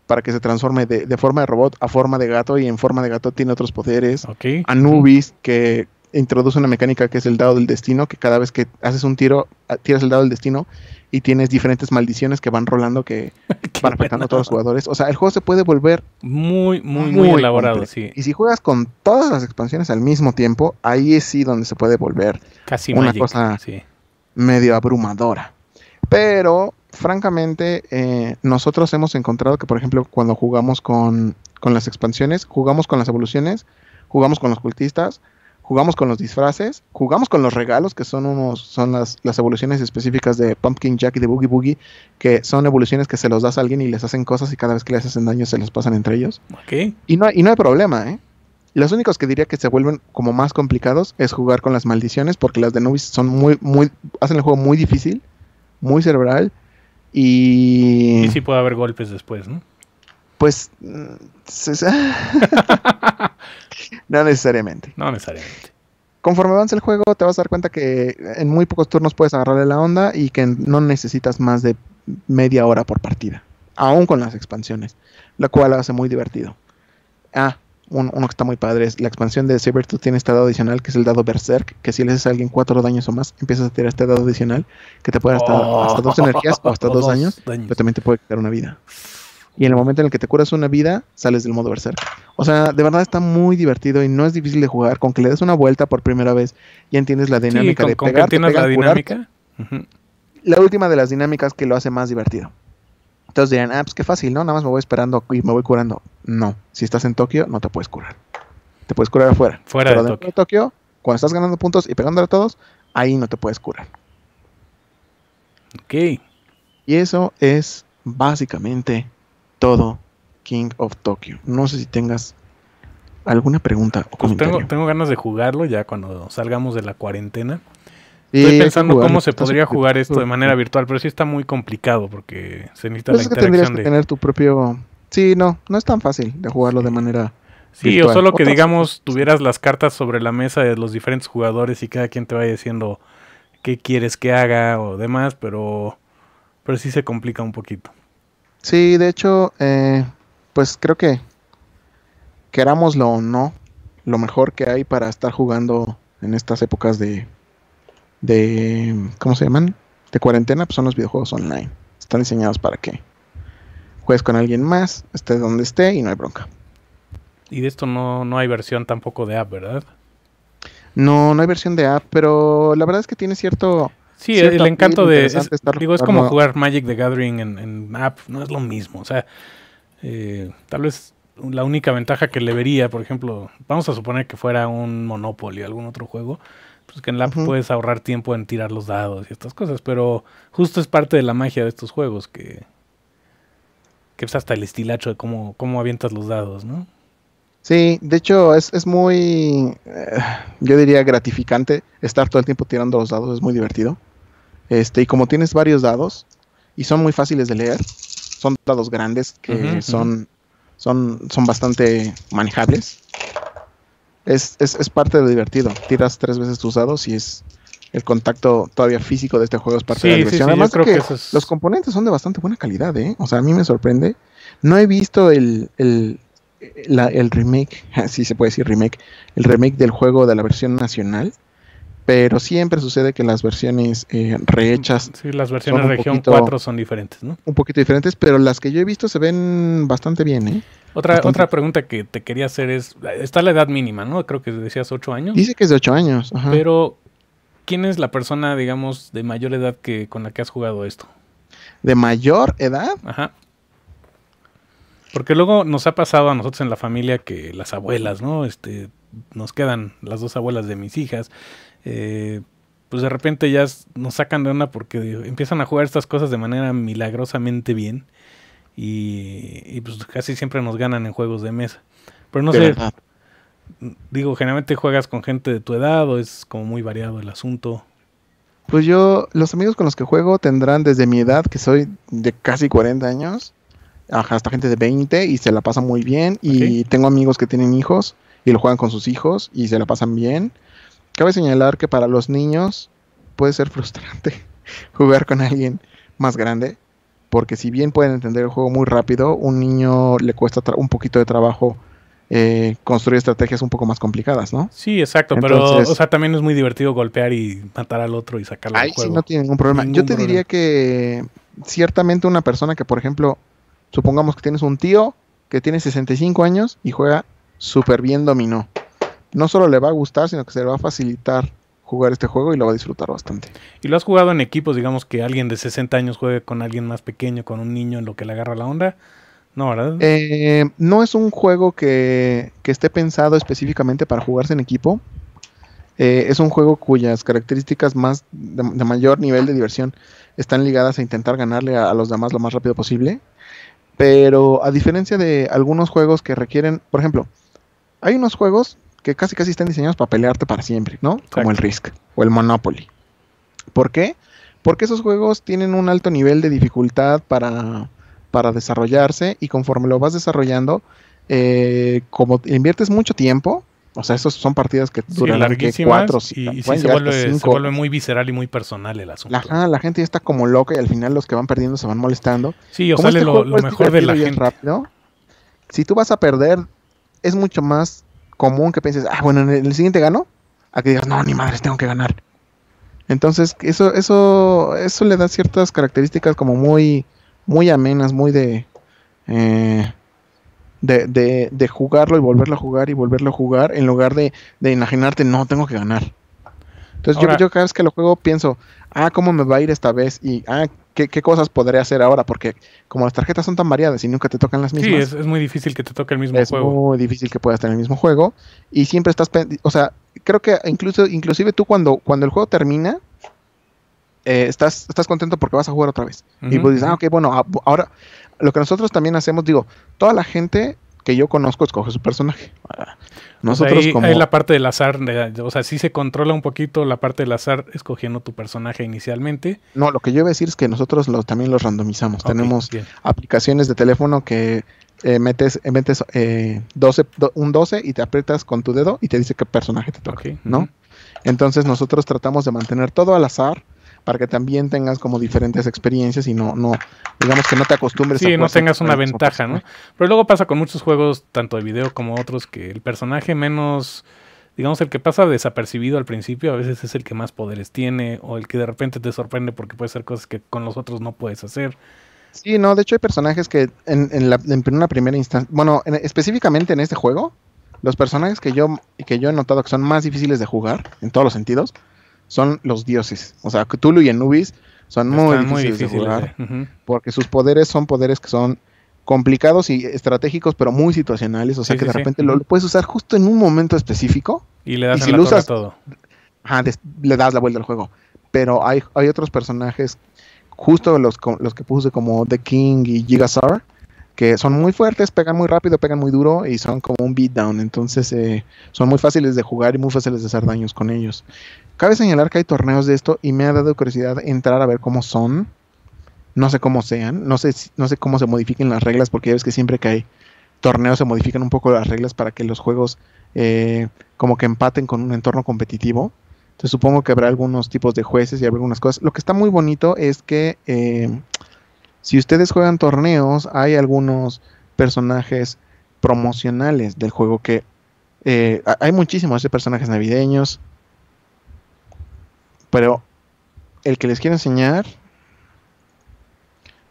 para que se transforme de, forma de robot a forma de gato y en forma de gato tiene otros poderes. Anubis, que introduce una mecánica que es el dado del destino, que cada vez que haces un tiro, ah, tiras el dado del destino y tienes diferentes maldiciones que van rolando que van afectando a todos los jugadores. O sea, el juego se puede volver muy, muy, muy, elaborado, Y si juegas con todas las expansiones al mismo tiempo, ahí es sí donde se puede volver Casi una cosa medio abrumadora. Pero, francamente, eh, nosotros hemos encontrado que, por ejemplo, cuando jugamos con, con las expansiones, jugamos con las evoluciones, jugamos con los cultistas, jugamos con los disfraces, jugamos con los regalos, que son unos, son las, las evoluciones específicas de Pumpkin Jack y de Boogie Boogie, que son evoluciones que se los das a alguien y les hacen cosas y cada vez que les hacen daño se los pasan entre ellos. Y no, y no hay problema, ¿eh? Los únicos que diría que se vuelven como más complicados es jugar con las maldiciones, porque las de Nubis son muy, muy, hacen el juego muy difícil, muy cerebral, y... Y sí puede haber golpes después, ¿no? Pues no necesariamente. No necesariamente. Conforme avanza el juego, te vas a dar cuenta que en muy pocos turnos puedes agarrarle la onda y que no necesitas más de media hora por partida, aún con las expansiones, lo cual hace muy divertido. Ah, uno, que está muy padre es la expansión de Sabertooth tiene este dado adicional que es el dado Berserk, que si le haces a alguien cuatro daños o más, empiezas a tirar este dado adicional que te puede dar hasta dos oh. energías o hasta dos, años daños, pero también te puede quitar una vida y en el momento en el que te curas una vida, sales del modo berserk. O sea, de verdad está muy divertido y no es difícil de jugar. Con que le des una vuelta por primera vez, ya entiendes la dinámica con, de pegar. la dinámica. La última de las dinámicas que lo hace más divertido. Entonces dirán, ah, pues qué fácil, ¿no? Nada más me voy esperando y me voy curando. No, si estás en Tokio, no te puedes curar. Te puedes curar afuera. Fuera de, Tokio. Tokio, cuando estás ganando puntos y pegándole a todos, ahí no te puedes curar. Ok. Y eso es básicamente todo King of Tokyo. No sé si tengas alguna pregunta o pues tengo, ganas de jugarlo ya cuando salgamos de la cuarentena. Estoy pensando cómo se podría jugar esto de manera virtual, pero sí está muy complicado porque se necesita la interacción tendrías de... tener tu propio... Sí, no, no es tan fácil de jugarlo de manera... Sí, o solo que digamos tuvieras las cartas sobre la mesa de los diferentes jugadores y cada quien te vaya diciendo qué quieres que haga o demás, pero pero sí se complica un poquito. Sí, de hecho, eh, pues creo que querámoslo o no, lo mejor que hay para estar jugando en estas épocas de, de ¿cómo se llaman? De cuarentena, pues son los videojuegos online. Están diseñados para que juegues con alguien más, estés donde esté y no hay bronca. Y de esto no, no hay versión tampoco de app, ¿verdad? No, no hay versión de app, pero la verdad es que tiene cierto Sí, el encanto de. Es, digo, es como jugar Magic the Gathering en, en, app, no es lo mismo. O sea, eh, tal vez la única ventaja que le vería, por ejemplo, vamos a suponer que fuera un Monopoly o algún otro juego, pues que en la app puedes ahorrar tiempo en tirar los dados y estas cosas, pero justo es parte de la magia de estos juegos que. que es hasta el estilacho de cómo, cómo avientas los dados, ¿no? Sí, de hecho es, muy, eh, yo diría, gratificante estar todo el tiempo tirando los dados, es muy divertido. Este, y como tienes varios dados, y son muy fáciles de leer, son dados grandes que son, son, son bastante manejables. Es, es, parte de lo divertido. Tiras tres veces tus dados y es el contacto todavía físico de este juego es parte de la diversión. los componentes son de bastante buena calidad, ¿eh? O sea, a mí me sorprende. No he visto el, el, el remake, si se puede decir remake, el remake del juego de la versión nacional pero siempre sucede que las versiones eh, rehechas. Sí, las versiones región 4 son diferentes, ¿no? Un poquito diferentes, pero las que yo he visto se ven bastante bien, ¿eh? Otra, otra pregunta que te quería hacer es: está la edad mínima, ¿no? Creo que decías 8 años. Dice que es de 8 años, Pero, ¿quién es la persona, digamos, de mayor edad que con la que has jugado esto? ¿De mayor edad? Ajá. Porque luego nos ha pasado a nosotros en la familia que las abuelas, ¿no? Este, nos quedan las dos abuelas de mis hijas eh, pues de repente ya nos sacan de una porque empiezan a jugar estas cosas de manera milagrosamente bien y, pues casi siempre nos ganan en juegos de mesa. Pero no sé, digo, generalmente juegas con gente de tu edad o es como muy variado el asunto. Pues yo, los amigos con los que juego tendrán desde mi edad, que soy de casi 40 años, hasta gente de 20 y se la pasa muy bien. Y tengo amigos que tienen hijos y lo juegan con sus hijos y se la pasan bien. Cabe señalar que para los niños puede ser frustrante jugar con alguien más grande, porque si bien pueden entender el juego muy rápido, un niño le cuesta un poquito de trabajo eh, construir estrategias un poco más complicadas, ¿no? Sí, exacto, pero también es muy divertido golpear y matar al otro y sacarlo del juego. no tiene ningún problema. Yo te diría que ciertamente una persona que, por ejemplo, supongamos que tienes un tío que tiene 65 años y juega súper bien dominó no solo le va a gustar, sino que se le va a facilitar jugar este juego y lo va a disfrutar bastante. Y lo has jugado en equipos, digamos que alguien de 60 años juegue con alguien más pequeño, con un niño en lo que le agarra la onda. No, ¿verdad? Eh, no es un juego que, que, esté pensado específicamente para jugarse en equipo. Eh, es un juego cuyas características más de, mayor nivel de diversión están ligadas a intentar ganarle a los demás lo más rápido posible. Pero a diferencia de algunos juegos que requieren, por ejemplo, hay unos juegos que casi casi están diseñados para pelearte para siempre, ¿no? Como el Risk o el Monopoly. ¿Por qué? Porque esos juegos tienen un alto nivel de dificultad para, para desarrollarse y conforme lo vas desarrollando, eh, como inviertes mucho tiempo, o sea, esas son partidas que duran cuatro, y, se, vuelve, muy visceral y muy personal el asunto. la gente ya está como loca y al final los que van perdiendo se van molestando. Sí, o sale este lo, mejor de la gente. si tú vas a perder, es mucho más común que pienses, ah, bueno, en el siguiente gano, a que digas, no, ni madres, tengo que ganar. Entonces, eso, eso, eso le da ciertas características como muy, muy amenas, muy de, eh, de, de, jugarlo y volverlo a jugar y volverlo a jugar, en lugar de, de imaginarte, no, tengo que ganar. Entonces yo, cada vez que lo juego pienso, ah, ¿cómo me va a ir esta vez? Y, ah, ¿qué, cosas podré hacer ahora? Porque como las tarjetas son tan variadas y nunca te tocan las mismas. Sí, es, muy difícil que te toque el mismo juego. Es muy difícil que puedas tener el mismo juego. Y siempre estás, o sea, creo que incluso, inclusive tú cuando, cuando el juego termina, eh, estás, estás contento porque vas a jugar otra vez. Y pues dices, ah, ok, bueno, ah, ahora, lo que nosotros también hacemos, digo, toda la gente que yo conozco escoge su personaje. Nosotros ahí, la parte del azar, o sea, sí se controla un poquito la parte del azar escogiendo tu personaje inicialmente. No, lo que yo iba a decir es que nosotros también los randomizamos. Tenemos aplicaciones de teléfono que eh, metes, eh, metes eh, un 12 y te aprietas con tu dedo y te dice qué personaje te toca, ¿no? Entonces nosotros tratamos de mantener todo al azar para que también tengas como diferentes experiencias y no, no digamos que no te acostumbres sí, no tengas una ventaja, ¿no? Pero luego pasa con muchos juegos, tanto de video como otros, que el personaje menos, digamos, el que pasa desapercibido al principio, a veces es el que más poderes tiene o el que de repente te sorprende porque puede hacer cosas que con los otros no puedes hacer. Sí, no, de hecho hay personajes que en, en, una primera instancia, bueno, específicamente en este juego, los personajes que yo, que yo he notado que son más difíciles de jugar, en todos los sentidos, son los dioses. O sea, Cthulhu y Anubis son muy difíciles, de jugar. Eh. Porque sus poderes son poderes que son complicados y estratégicos, pero muy situacionales. O sea que de repente lo, puedes usar justo en un momento específico. Y le das la todo. Ajá, le das la vuelta al juego. Pero hay, hay otros personajes, justo los, los que puse como The King y Gigasaur que son muy fuertes, pegan muy rápido, pegan muy duro y son como un beatdown. Entonces eh, son muy fáciles de jugar y muy fáciles de hacer daños con ellos. Cabe señalar que hay torneos de esto y me ha dado curiosidad entrar a ver cómo son. No sé cómo sean, no sé, no sé cómo se modifiquen las reglas, porque ya ves que siempre que hay torneos se modifican un poco las reglas para que los juegos eh, como que empaten con un entorno competitivo. Entonces supongo que habrá algunos tipos de jueces y habrá algunas cosas. Lo que está muy bonito es que eh, si ustedes juegan torneos, hay algunos personajes promocionales del juego que eh, hay muchísimos de personajes navideños. Pero el que les quiero enseñar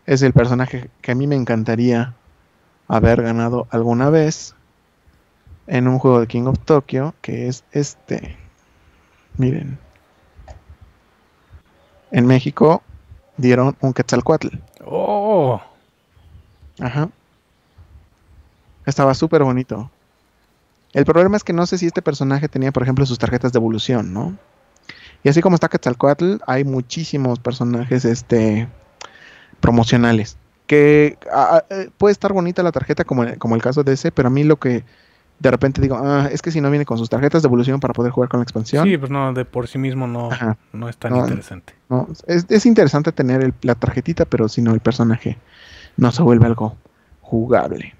es el personaje que a mí me encantaría haber ganado alguna vez en un juego de King of Tokyo, que es este. Miren. En México dieron un Quetzalcoatl. ¡Oh! Ajá. Estaba súper bonito. El problema es que no sé si este personaje tenía, por ejemplo, sus tarjetas de evolución, ¿no? Y así como está Quetzalcoatl, hay muchísimos personajes este, promocionales. Que eh, puede estar bonita la tarjeta como, como el caso de ese, pero a mí lo que de repente digo, ah, es que si no viene con sus tarjetas de evolución para poder jugar con la expansión. Sí, pues no, de por sí mismo no, no es tan interesante. es, interesante tener la tarjetita, pero si no, el personaje no se vuelve algo jugable.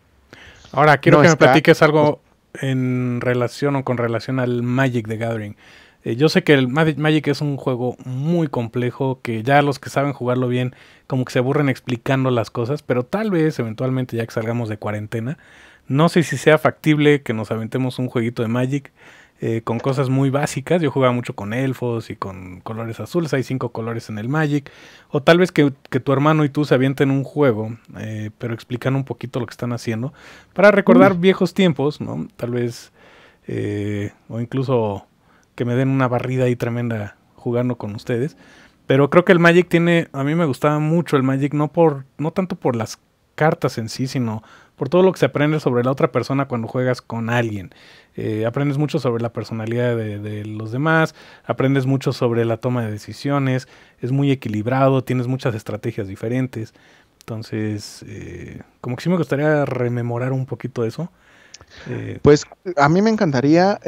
Ahora, quiero que me platiques algo en relación o con relación al Magic the Gathering. Eh, yo sé que el Magic es un juego muy complejo, que ya los que saben jugarlo bien como que se aburren explicando las cosas, pero tal vez eventualmente ya que salgamos de cuarentena, no sé si sea factible que nos aventemos un jueguito de Magic eh, con cosas muy básicas. Yo jugaba mucho con elfos y con colores azules. Hay cinco colores en el Magic. O tal vez que, tu hermano y tú se avienten un juego, eh, pero explican un poquito lo que están haciendo. Para recordar mm. viejos tiempos, ¿no? Tal vez. Eh, o incluso que me den una barrida ahí tremenda jugando con ustedes. Pero creo que el Magic tiene. A mí me gustaba mucho el Magic, no por. no tanto por las cartas en sí, sino por todo lo que se aprende sobre la otra persona cuando juegas con alguien. Eh, aprendes mucho sobre la personalidad de, los demás, aprendes mucho sobre la toma de decisiones, es muy equilibrado, tienes muchas estrategias diferentes. Entonces, eh, como que sí me gustaría rememorar un poquito eso. Eh, pues a mí me encantaría,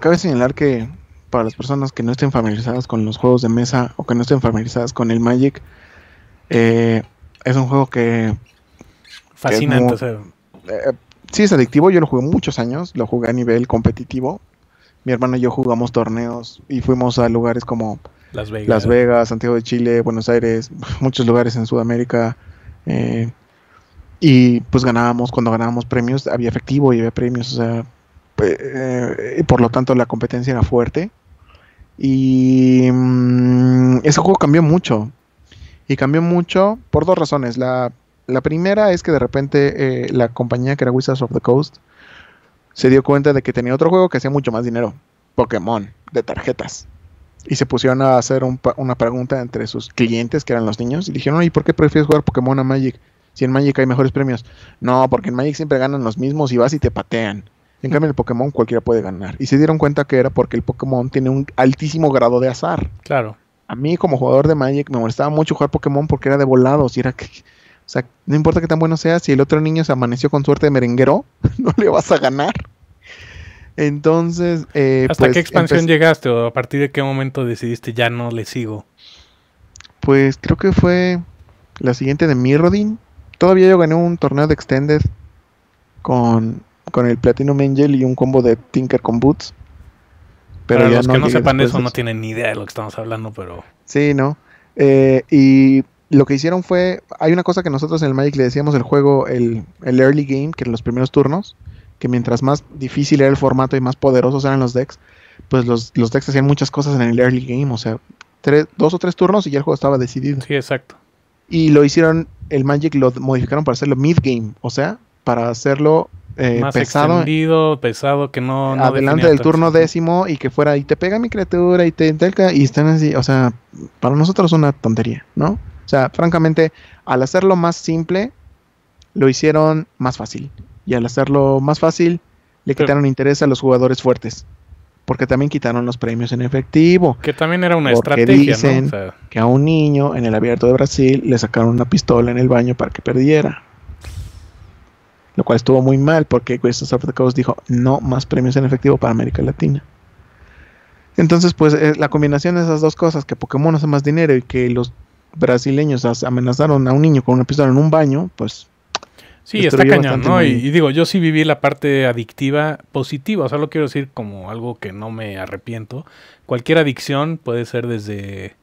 cabe señalar que para las personas que no estén familiarizadas con los juegos de mesa o que no estén familiarizadas con el Magic, es un juego que Fascinante, eh, sí, es adictivo. Yo lo jugué muchos años. Lo jugué a nivel competitivo. Mi hermano y yo jugamos torneos y fuimos a lugares como Las Vegas, Santiago de Chile, Buenos Aires, muchos lugares en Sudamérica. Eh, y pues ganábamos, cuando ganábamos premios, había efectivo y había premios, o sea, eh, por lo tanto la competencia era fuerte. Y mm, ese juego cambió mucho. Y cambió mucho por dos razones. La la primera es que de repente eh, la compañía que era Wizards of the Coast se dio cuenta de que tenía otro juego que hacía mucho más dinero, Pokémon, de tarjetas. Y se pusieron a hacer una pregunta entre sus clientes, que eran los niños, y dijeron, ¿y por qué prefieres jugar Pokémon a Magic? Si en Magic hay mejores premios. No, porque en Magic siempre ganan los mismos y vas y te patean. En cambio, en el Pokémon cualquiera puede ganar. Y se dieron cuenta que era porque el Pokémon tiene un altísimo grado de azar. Claro. A mí como jugador de Magic me molestaba mucho jugar Pokémon porque era de volados y era que o sea, no importa que tan bueno sea, si el otro niño se amaneció con suerte de merenguero, no le vas a ganar. Entonces. Eh, ¿Hasta pues, qué expansión llegaste o a partir de qué momento decidiste ya no le sigo? Pues creo que fue la siguiente de Mirrodin. Todavía yo gané un torneo de Extended con, con el Platinum Angel y un combo de Tinker con Boots. Pero los que no sepan eso, no tienen ni idea de lo que estamos hablando, pero. Sí, ¿no? Eh, y lo que hicieron fue, hay una cosa que nosotros en el Magic le decíamos el juego, el, early game, que en los primeros turnos, que mientras más difícil era el formato y más poderosos eran los decks, pues los, los decks hacían muchas cosas en el early game, o sea, tres, dos o tres turnos y ya el juego estaba decidido. Sí, exacto. Y lo hicieron, el Magic lo modificaron para hacerlo mid game, o sea, para hacerlo eh, más pesado. Extendido, pesado, que no. adelante del turno décimo y que fuera y te pega mi criatura y te entelca y están así. O sea, para nosotros es una tontería, ¿no? O sea, francamente, al hacerlo más simple, lo hicieron más fácil. Y al hacerlo más fácil, le quitaron interés a los jugadores fuertes. Porque también quitaron los premios en efectivo. Que también era una estrategia. Dicen que a un niño en el abierto de Brasil le sacaron una pistola en el baño para que perdiera. Lo cual estuvo muy mal porque Wizards of the Coast dijo no más premios en efectivo para América Latina. Entonces, pues eh, la combinación de esas dos cosas, que Pokémon hace más dinero y que los brasileños amenazaron a un niño con una pistola en un baño, pues... Sí, está cañón, ¿no? Y, y, digo, yo sí viví la parte adictiva positiva, o sea, lo quiero decir como algo que no me arrepiento. Cualquier adicción puede ser desde,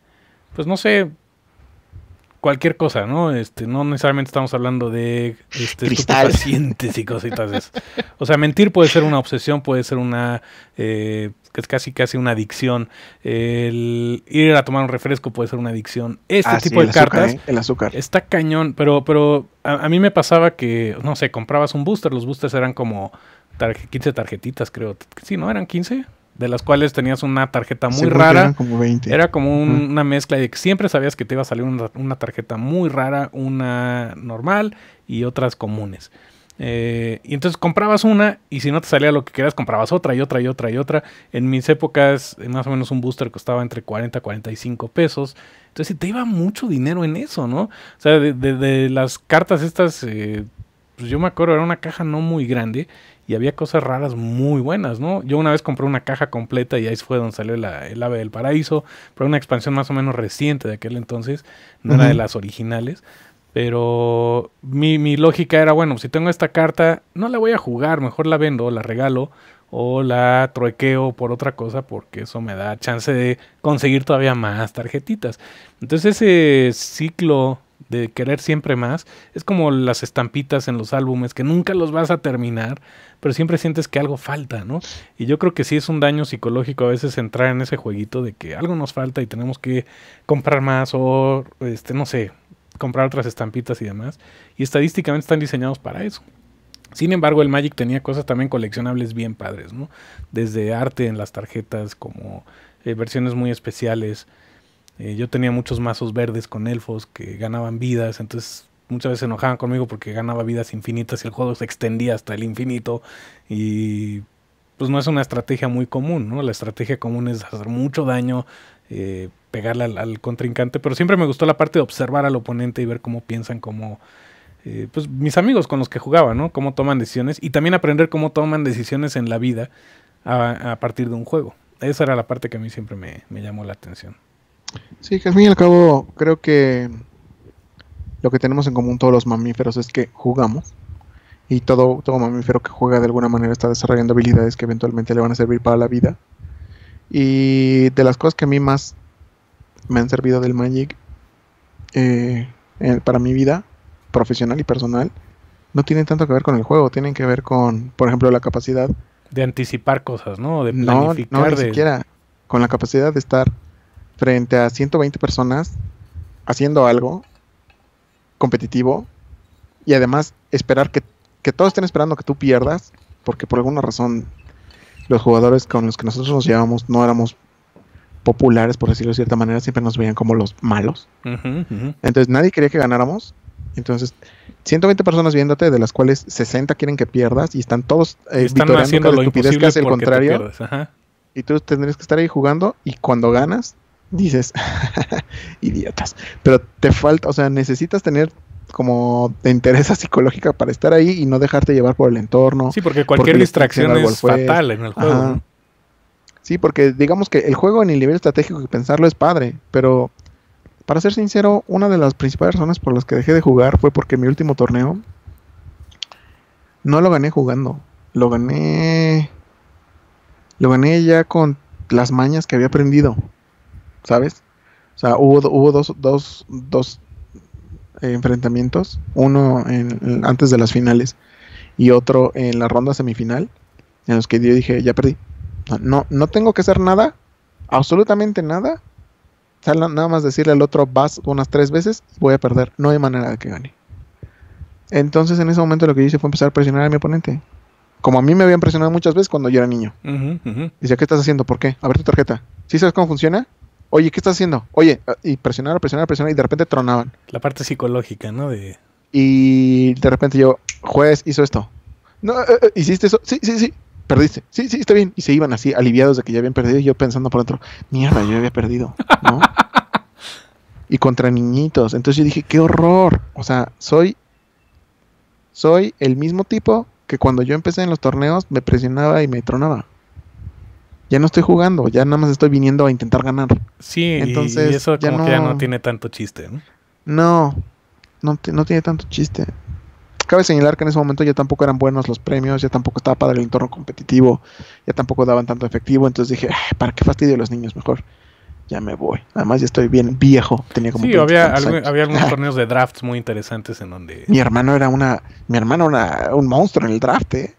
pues no sé, cualquier cosa, ¿no? Este, no necesariamente estamos hablando de este, pacientes y cositas. O sea, mentir puede ser una obsesión, puede ser una eh, es casi casi una adicción. El ir a tomar un refresco puede ser una adicción. Este tipo de cartas, ¿eh? el azúcar, está cañón. Pero, pero a, mí me pasaba que no sé, comprabas un booster, los boosters eran como 15 tarjetitas, creo. Sí, no, eran 15 de las cuales tenías una tarjeta muy rara. como 20. Era como una mezcla de que siempre sabías que te iba a salir una, tarjeta muy rara, una normal y otras comunes. Eh, y entonces comprabas una y si no te salía lo que querías, comprabas otra y otra y otra y otra. En mis épocas, eh, más o menos un booster costaba entre 40 a 45 pesos. Entonces te iba mucho dinero en eso, ¿no? O sea, de, las cartas estas, eh, pues yo me acuerdo, era una caja no muy grande y había cosas raras muy buenas, ¿no? Yo una vez compré una caja completa y ahí fue donde salió el Ave del Paraíso, pero una expansión más o menos reciente de aquel entonces, no era de las originales. Pero mi, mi lógica era, bueno, si tengo esta carta, no la voy a jugar, mejor la vendo, la regalo o la truequeo por otra cosa porque eso me da chance de conseguir todavía más tarjetitas. Entonces ese ciclo de querer siempre más es como las estampitas en los álbumes que nunca los vas a terminar, pero siempre sientes que algo falta, ¿no? Y yo creo que sí es un daño psicológico a veces entrar en ese jueguito de que algo nos falta y tenemos que comprar más o, este, no sé, comprar otras estampitas y demás. Y estadísticamente están diseñados para eso. Sin embargo, el Magic tenía cosas también coleccionables bien padres, ¿no? Desde arte en las tarjetas, como eh, versiones muy especiales. Eh, yo tenía muchos mazos verdes con elfos que ganaban vidas, entonces muchas veces se enojaban conmigo porque ganaba vidas infinitas y el juego se extendía hasta el infinito y pues no es una estrategia muy común, ¿no? La estrategia común es hacer mucho daño, eh, pegarle al, contrincante, pero siempre me gustó la parte de observar al oponente y ver cómo piensan, cómo... Eh, pues mis amigos con los que jugaba, ¿no? Cómo toman decisiones y también aprender cómo toman decisiones en la vida a, partir de un juego. Esa era la parte que a mí siempre me, llamó la atención. Sí, que al fin al cabo creo que lo que tenemos en común todos los mamíferos es que jugamos y todo, todo mamífero que juega de alguna manera está desarrollando habilidades que eventualmente le van a servir para la vida. Y de las cosas que a mí más me han servido del Magic eh, para mi vida profesional y personal, no tienen tanto que ver con el juego, tienen que ver con, por ejemplo, la capacidad de anticipar cosas, ¿no? De planificar. No, ni siquiera con la capacidad de estar frente a 120 personas haciendo algo competitivo y además esperar que, que todos estén esperando que tú pierdas, porque por alguna razón los jugadores con los que nosotros nos llevamos no éramos populares, por decirlo de cierta manera, siempre nos veían como los malos. Entonces nadie quería que ganáramos. Entonces, 120 personas viéndote, de las cuales 60 quieren que pierdas y están todos eh, están haciendo lo que hace el contrario. Y tú tendrías que estar ahí jugando y cuando ganas, dices, idiotas, pero te falta, o sea, necesitas tener como te interesa psicológica para estar ahí y no dejarte llevar por el entorno. Sí, porque cualquier distracción es fatal en el juego. Sí, porque digamos que el juego en el nivel estratégico que pensarlo es padre, pero para ser sincero, una de las principales razones por las que dejé de jugar fue porque mi último torneo no lo gané jugando, lo gané lo gané ya con las mañas que había aprendido. ¿sabes? O sea, hubo, dos, eh, enfrentamientos, uno en, antes de las finales y otro en la ronda semifinal, en los que yo dije, ya perdí. No, no tengo que hacer nada, absolutamente nada. nada más decirle al otro, vas unas tres veces, voy a perder. No hay manera de que gane. Entonces en ese momento lo que hice fue empezar a presionar a mi oponente. Como a mí me habían presionado muchas veces cuando yo era niño. Dice, ¿qué estás haciendo? ¿Por qué? A ver tu tarjeta. ¿Sí sabes cómo funciona? oye, ¿qué estás haciendo? Oye, y presionaba, presionaba, presionaba y de repente tronaban. La parte psicológica, ¿no? De... Y de repente yo, juez, hizo esto. No, eh, eh, hiciste eso. Sí, sí, sí. Perdiste. Sí, sí, está bien. Y se iban así, aliviados de que ya habían perdido, y yo pensando por dentro mierda, yo había perdido, ¿no? y contra niñitos. Entonces yo dije, qué horror. O sea, soy, soy el mismo tipo que cuando yo empecé en los torneos me presionaba y me tronaba ya no estoy jugando, ya nada más estoy viniendo a intentar ganar. Sí, entonces y eso como no, que ya no tiene tanto chiste, ¿no? No, no, tiene tanto chiste. Cabe señalar que en ese momento ya tampoco eran buenos los premios, ya tampoco estaba para el entorno competitivo, ya tampoco daban tanto efectivo, entonces dije, ¿para qué fastidio a los niños mejor? Ya me voy. Además ya estoy bien viejo, tenía como Sí, había, había algunos torneos de drafts muy interesantes en donde Mi hermano era una mi hermano era un monstruo en el draft, ¿eh?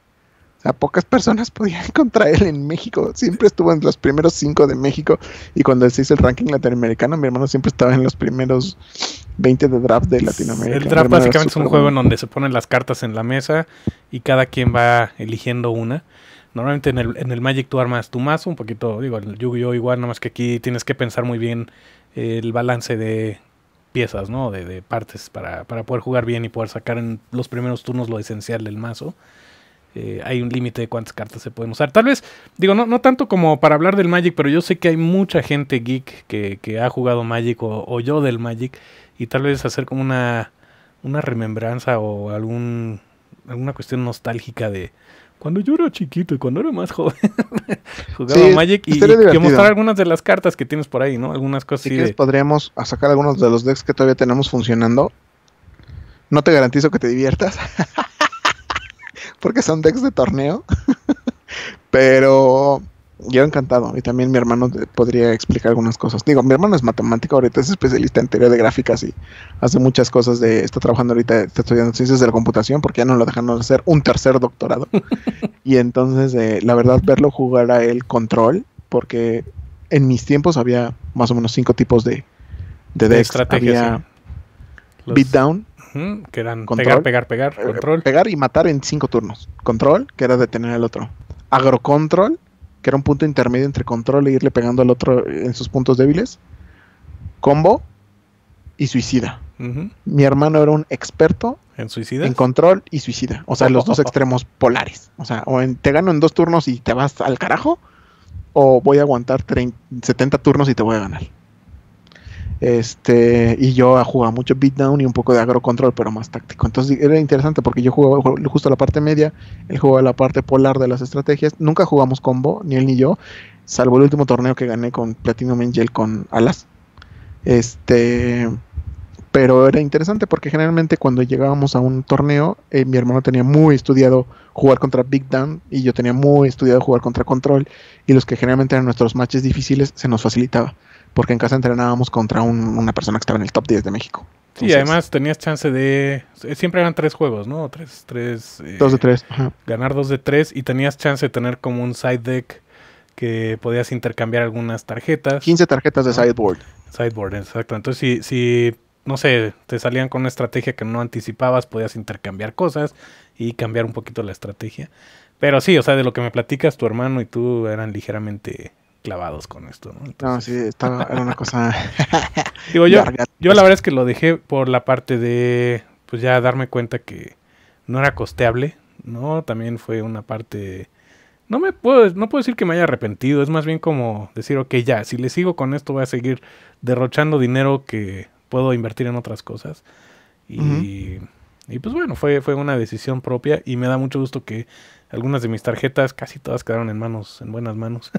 a pocas personas podían encontrar él en México. Siempre estuvo en los primeros cinco de México. Y cuando se hizo el ranking latinoamericano, mi hermano siempre estaba en los primeros 20 de draft de Latinoamérica. El draft básicamente es un juego en donde se ponen las cartas en la mesa y cada quien va eligiendo una. Normalmente en el, en el Magic tú armas tu mazo, un poquito, digo, el yu gi igual, nada más que aquí tienes que pensar muy bien el balance de piezas, ¿no? De, de partes para, para poder jugar bien y poder sacar en los primeros turnos lo esencial del mazo. Eh, hay un límite de cuántas cartas se pueden usar. Tal vez, digo, no, no tanto como para hablar del Magic, pero yo sé que hay mucha gente geek que, ha jugado Magic o, yo del Magic y tal vez hacer como una, una remembranza o algún, alguna cuestión nostálgica de cuando yo era chiquito y cuando era más joven jugaba Magic y, mostrar algunas de las cartas que tienes por ahí, ¿no? Algunas cosas. sí, podríamos sacar algunos de los decks que todavía tenemos funcionando. No te garantizo que te diviertas. porque son decks de torneo. Pero yo encantado. Y también mi hermano podría explicar algunas cosas. Digo, mi hermano es matemático ahorita, es especialista en teoría de gráficas y hace muchas cosas de, está trabajando ahorita, está estudiando ciencias de la computación porque ya no lo dejan hacer un tercer doctorado. y entonces, eh, la verdad, verlo jugar a el control, porque en mis tiempos había más o menos cinco tipos de, de decks. Estrategia. había beatdown, que eran pegar, pegar, pegar, eh, control. Pegar y matar en cinco turnos. Control, que era detener al otro. Agrocontrol, que era un punto intermedio entre control e irle pegando al otro en sus puntos débiles. Combo y suicida. Mi hermano era un experto en suicida. En control y suicida. O sea, los dos extremos polares. O sea, o en, te gano en dos turnos y te vas al carajo. O voy a aguantar 70 turnos y te voy a ganar. Este, y yo jugaba mucho beatdown y un poco de agro control, pero más táctico. Entonces era interesante porque yo jugaba justo la parte media, él jugaba la parte polar de las estrategias. Nunca jugamos combo, ni él ni yo, salvo el último torneo que gané con Platinum Angel con Alas. Este, pero era interesante porque generalmente cuando llegábamos a un torneo, eh, mi hermano tenía muy estudiado jugar contra Big Down. y yo tenía muy estudiado jugar contra Control. Y los que generalmente eran nuestros matches difíciles se nos facilitaba porque en casa entrenábamos contra una persona que estaba en el top 10 de México. sí, además tenías chance de. Eh, siempre eran tres juegos, ¿no? Tres, tres. Eh, dos de tres. Ganar dos de tres y tenías chance de tener como un side deck que podías intercambiar algunas tarjetas. 15 tarjetas de ah. sideboard. Sideboard, exacto. Entonces, si, si no sé, te salían con una estrategia que no anticipabas, podías intercambiar cosas y cambiar un poquito la estrategia. Pero sí, o sea, de lo que me platicas, tu hermano y tú eran ligeramente clavados con esto. No, sí, estaba, era una cosa. Digo, yo, yo la verdad es que lo dejé por la parte de, pues ya darme cuenta que no era costeable, ¿no? También fue una parte. No me puedo, no puedo decir que me haya arrepentido, es más bien como decir, ok, ya, si le sigo con esto voy a seguir derrochando dinero que puedo invertir en otras cosas. Y, y pues bueno, fue, fue una decisión propia y me da mucho gusto que algunas de mis tarjetas casi todas quedaron en manos, en buenas manos.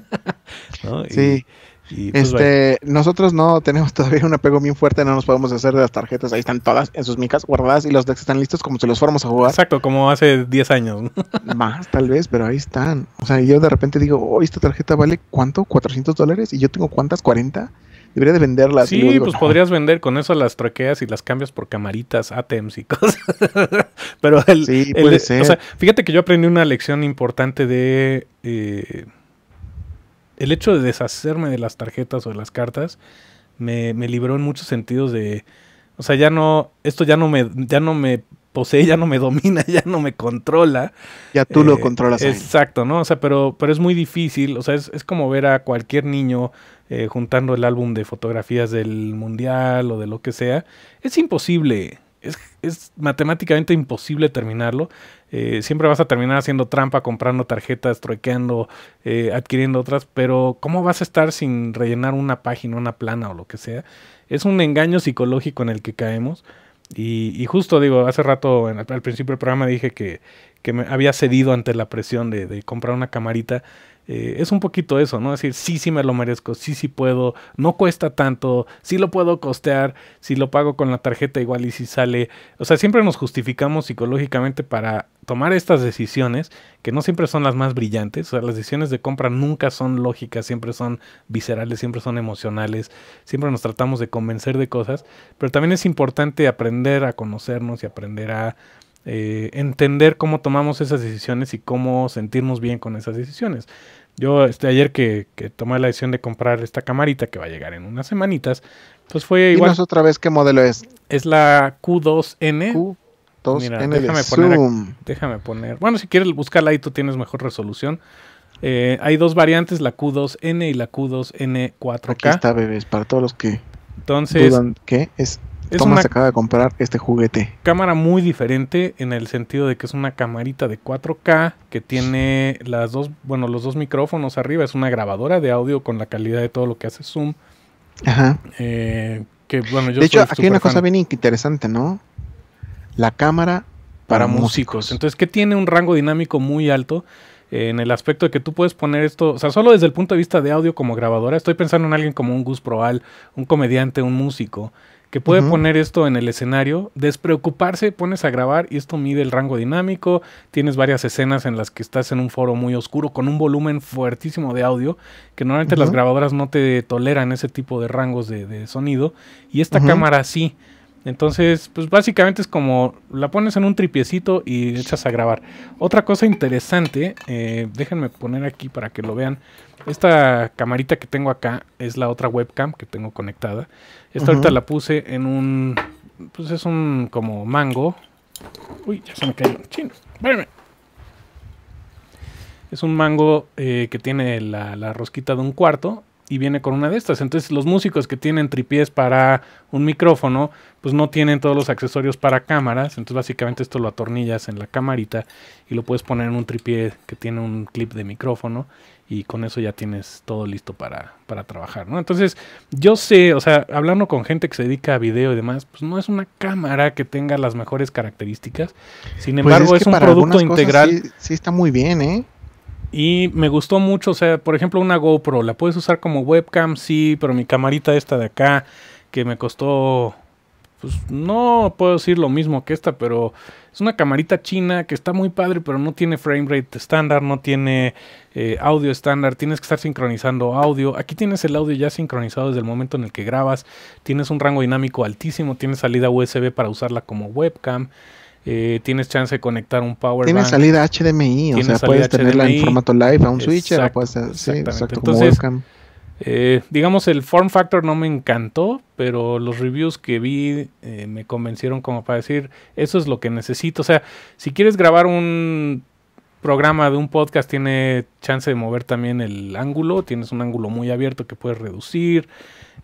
¿no? Sí. Pues, este, nosotros no tenemos todavía un apego bien fuerte, no nos podemos hacer de las tarjetas, ahí están todas en sus micas guardadas y los decks están listos como si los fuéramos a jugar. Exacto, como hace 10 años. Más tal vez, pero ahí están. O sea, yo de repente digo, oh, esta tarjeta vale cuánto, 400 dólares y yo tengo cuántas, 40. Deberías venderlas. Sí, pues ah". podrías vender con eso las traqueas y las cambias por camaritas, ATEMs y cosas. Pero el, sí, puede ser. O sea, fíjate que yo aprendí una lección importante de eh, el hecho de deshacerme de las tarjetas o de las cartas. Me, me libró en muchos sentidos de. O sea, ya no. Esto ya no me, ya no me posee, pues, ya no me domina, ya no me controla. Ya tú lo eh, controlas. Exacto, ¿no? O sea, pero, pero es muy difícil, o sea, es, como ver a cualquier niño eh, juntando el álbum de fotografías del mundial o de lo que sea. Es imposible, es, matemáticamente imposible terminarlo. Eh, siempre vas a terminar haciendo trampa, comprando tarjetas, troqueando, adquiriendo otras, pero ¿cómo vas a estar sin rellenar una página, una plana o lo que sea? Es un engaño psicológico en el que caemos. Y, justo digo, hace rato al principio del programa dije que, me había cedido ante la presión de, comprar una camarita. Eh, es un poquito eso, ¿no? decir, sí, sí me lo merezco, sí, sí puedo, no cuesta tanto, sí lo puedo costear, si sí lo pago con la tarjeta igual y si sale. O sea, siempre nos justificamos psicológicamente para tomar estas decisiones, que no siempre son las más brillantes, o sea, las decisiones de compra nunca son lógicas, siempre son viscerales, siempre son emocionales, siempre nos tratamos de convencer de cosas, pero también es importante aprender a conocernos y aprender a eh, entender cómo tomamos esas decisiones y cómo sentirnos bien con esas decisiones. Yo este, ayer que, tomé la decisión de comprar esta camarita que va a llegar en unas semanitas, pues fue igual. es otra vez qué modelo es. Es la Q2N. Q déjame poner, Déjame poner. Bueno, si quieres buscarla ahí, tú tienes mejor resolución. Eh, hay dos variantes, la Q2N y la Q2N4K. Aquí está, bebés, para todos los que Entonces, dudan que es. acaba de comprar este juguete. Cámara muy diferente en el sentido de que es una camarita de 4K que tiene las dos, bueno, los dos micrófonos arriba. Es una grabadora de audio con la calidad de todo lo que hace Zoom. Ajá. Eh, de hecho, aquí hay una cosa bien interesante, ¿no? la cámara para, músicos. Entonces, que tiene un rango dinámico muy alto en el aspecto de que tú puedes poner esto, o sea, solo desde el punto de vista de audio como grabadora, estoy pensando en alguien como un Gus Proal, un comediante, un músico, que puede poner esto en el escenario, despreocuparse, pones a grabar y esto mide el rango dinámico, tienes varias escenas en las que estás en un foro muy oscuro con un volumen fuertísimo de audio, que normalmente las grabadoras no te toleran ese tipo de rangos de, sonido, y esta cámara sí. Entonces, pues básicamente es como la pones en un tripiecito y echas a grabar. Otra cosa interesante, eh, déjenme poner aquí para que lo vean. Esta camarita que tengo acá es la otra webcam que tengo conectada. Esta ahorita la puse en un, pues es un como mango. Uy, ya se me cayó. Chino, espérame. Es un mango eh, que tiene la rosquita de un cuarto y viene con una de estas. Entonces los músicos que tienen tripiés para un micrófono, pues no tienen todos los accesorios para cámaras. Entonces básicamente esto lo atornillas en la camarita y lo puedes poner en un tripié que tiene un clip de micrófono y con eso ya tienes todo listo para, para trabajar, ¿no? Entonces yo sé, o sea, hablando con gente que se dedica a video y demás, pues no es una cámara que tenga las mejores características. Sin pues embargo, es, un producto integral. sí está muy bien, ¿eh? Y me gustó mucho, o sea, por ejemplo, una GoPro, la puedes usar como webcam, sí, pero mi camarita esta de acá, que me costó, pues no puedo decir lo mismo que esta, pero es una camarita china que está muy padre, pero no tiene frame rate estándar, no tiene eh, audio estándar, tienes que estar sincronizando audio. Aquí tienes el audio ya sincronizado desde el momento en el que grabas, tienes un rango dinámico altísimo, tienes salida USB para usarla como webcam. Eh, tienes chance de conectar un power Tiene salida HDMI, o sea, puedes tenerla en formato live a un switcher, sí, exacto, Entonces, eh, digamos, el form factor no me encantó, pero los reviews que vi eh, me convencieron como para decir, eso es lo que necesito. O sea, si quieres grabar un programa de un podcast, tiene chance de mover también el ángulo, tienes un ángulo muy abierto que puedes reducir.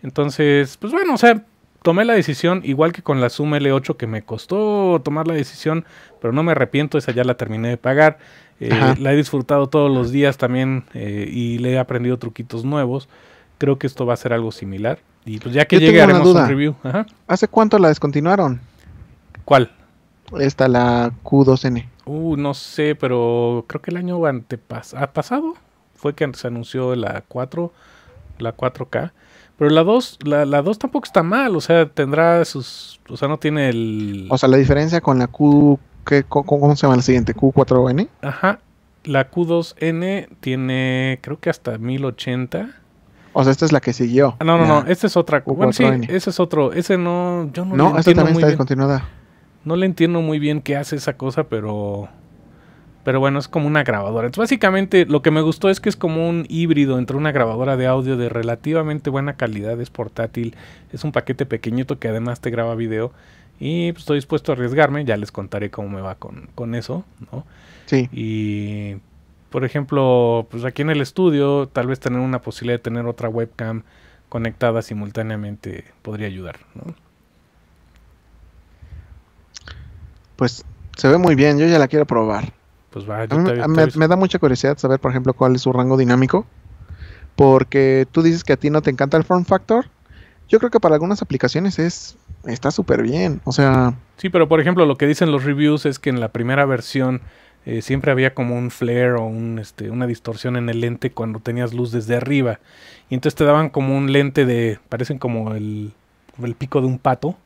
Entonces, pues bueno, o sea, tomé la decisión, igual que con la Zoom L8 que me costó tomar la decisión, pero no me arrepiento, esa ya la terminé de pagar. Eh, la he disfrutado todos los días también eh, y le he aprendido truquitos nuevos. Creo que esto va a ser algo similar. Y pues ya que llegue haremos un review. ¿Hace cuánto la descontinuaron? ¿Cuál? Esta, la Q2N. Uh, no sé, pero creo que el año antepasado, ah, pasado, fue que se anunció la 4, la 4K. Pero la 2, la, la 2 tampoco está mal, o sea, tendrá sus, o sea, no tiene el... O sea, la diferencia con la Q, cómo, se llama la siguiente? ¿Q4N? Ajá, la Q2N tiene, creo que hasta 1080. O sea, esta es la que siguió. Ah, no, no, no, esta es otra. q Bueno, sí, ese es otro. Ese no, yo no, no esta también está discontinuada. No le entiendo muy bien qué hace esa cosa, pero pero bueno, es como una grabadora. Entonces, básicamente lo que me gustó es que es como un híbrido entre una grabadora de audio de relativamente buena calidad, es portátil, es un paquete pequeñito que además te graba video. Y pues, estoy dispuesto a arriesgarme, ya les contaré cómo me va con, eso, Sí. Y por ejemplo, pues aquí en el estudio, tal vez tener una posibilidad de tener otra webcam conectada simultáneamente podría ayudar, Pues se ve muy bien, yo ya la quiero probar pues va, me, me, da mucha curiosidad saber, por ejemplo, cuál es su rango dinámico. Porque tú dices que a ti no te encanta el form factor. Yo creo que para algunas aplicaciones es está súper bien. O sea. Sí, pero por ejemplo, lo que dicen los reviews es que en la primera versión eh, siempre había como un flare o este, una distorsión en el lente cuando tenías luz desde arriba. Y entonces te daban como un lente de. parecen como el pico de un pato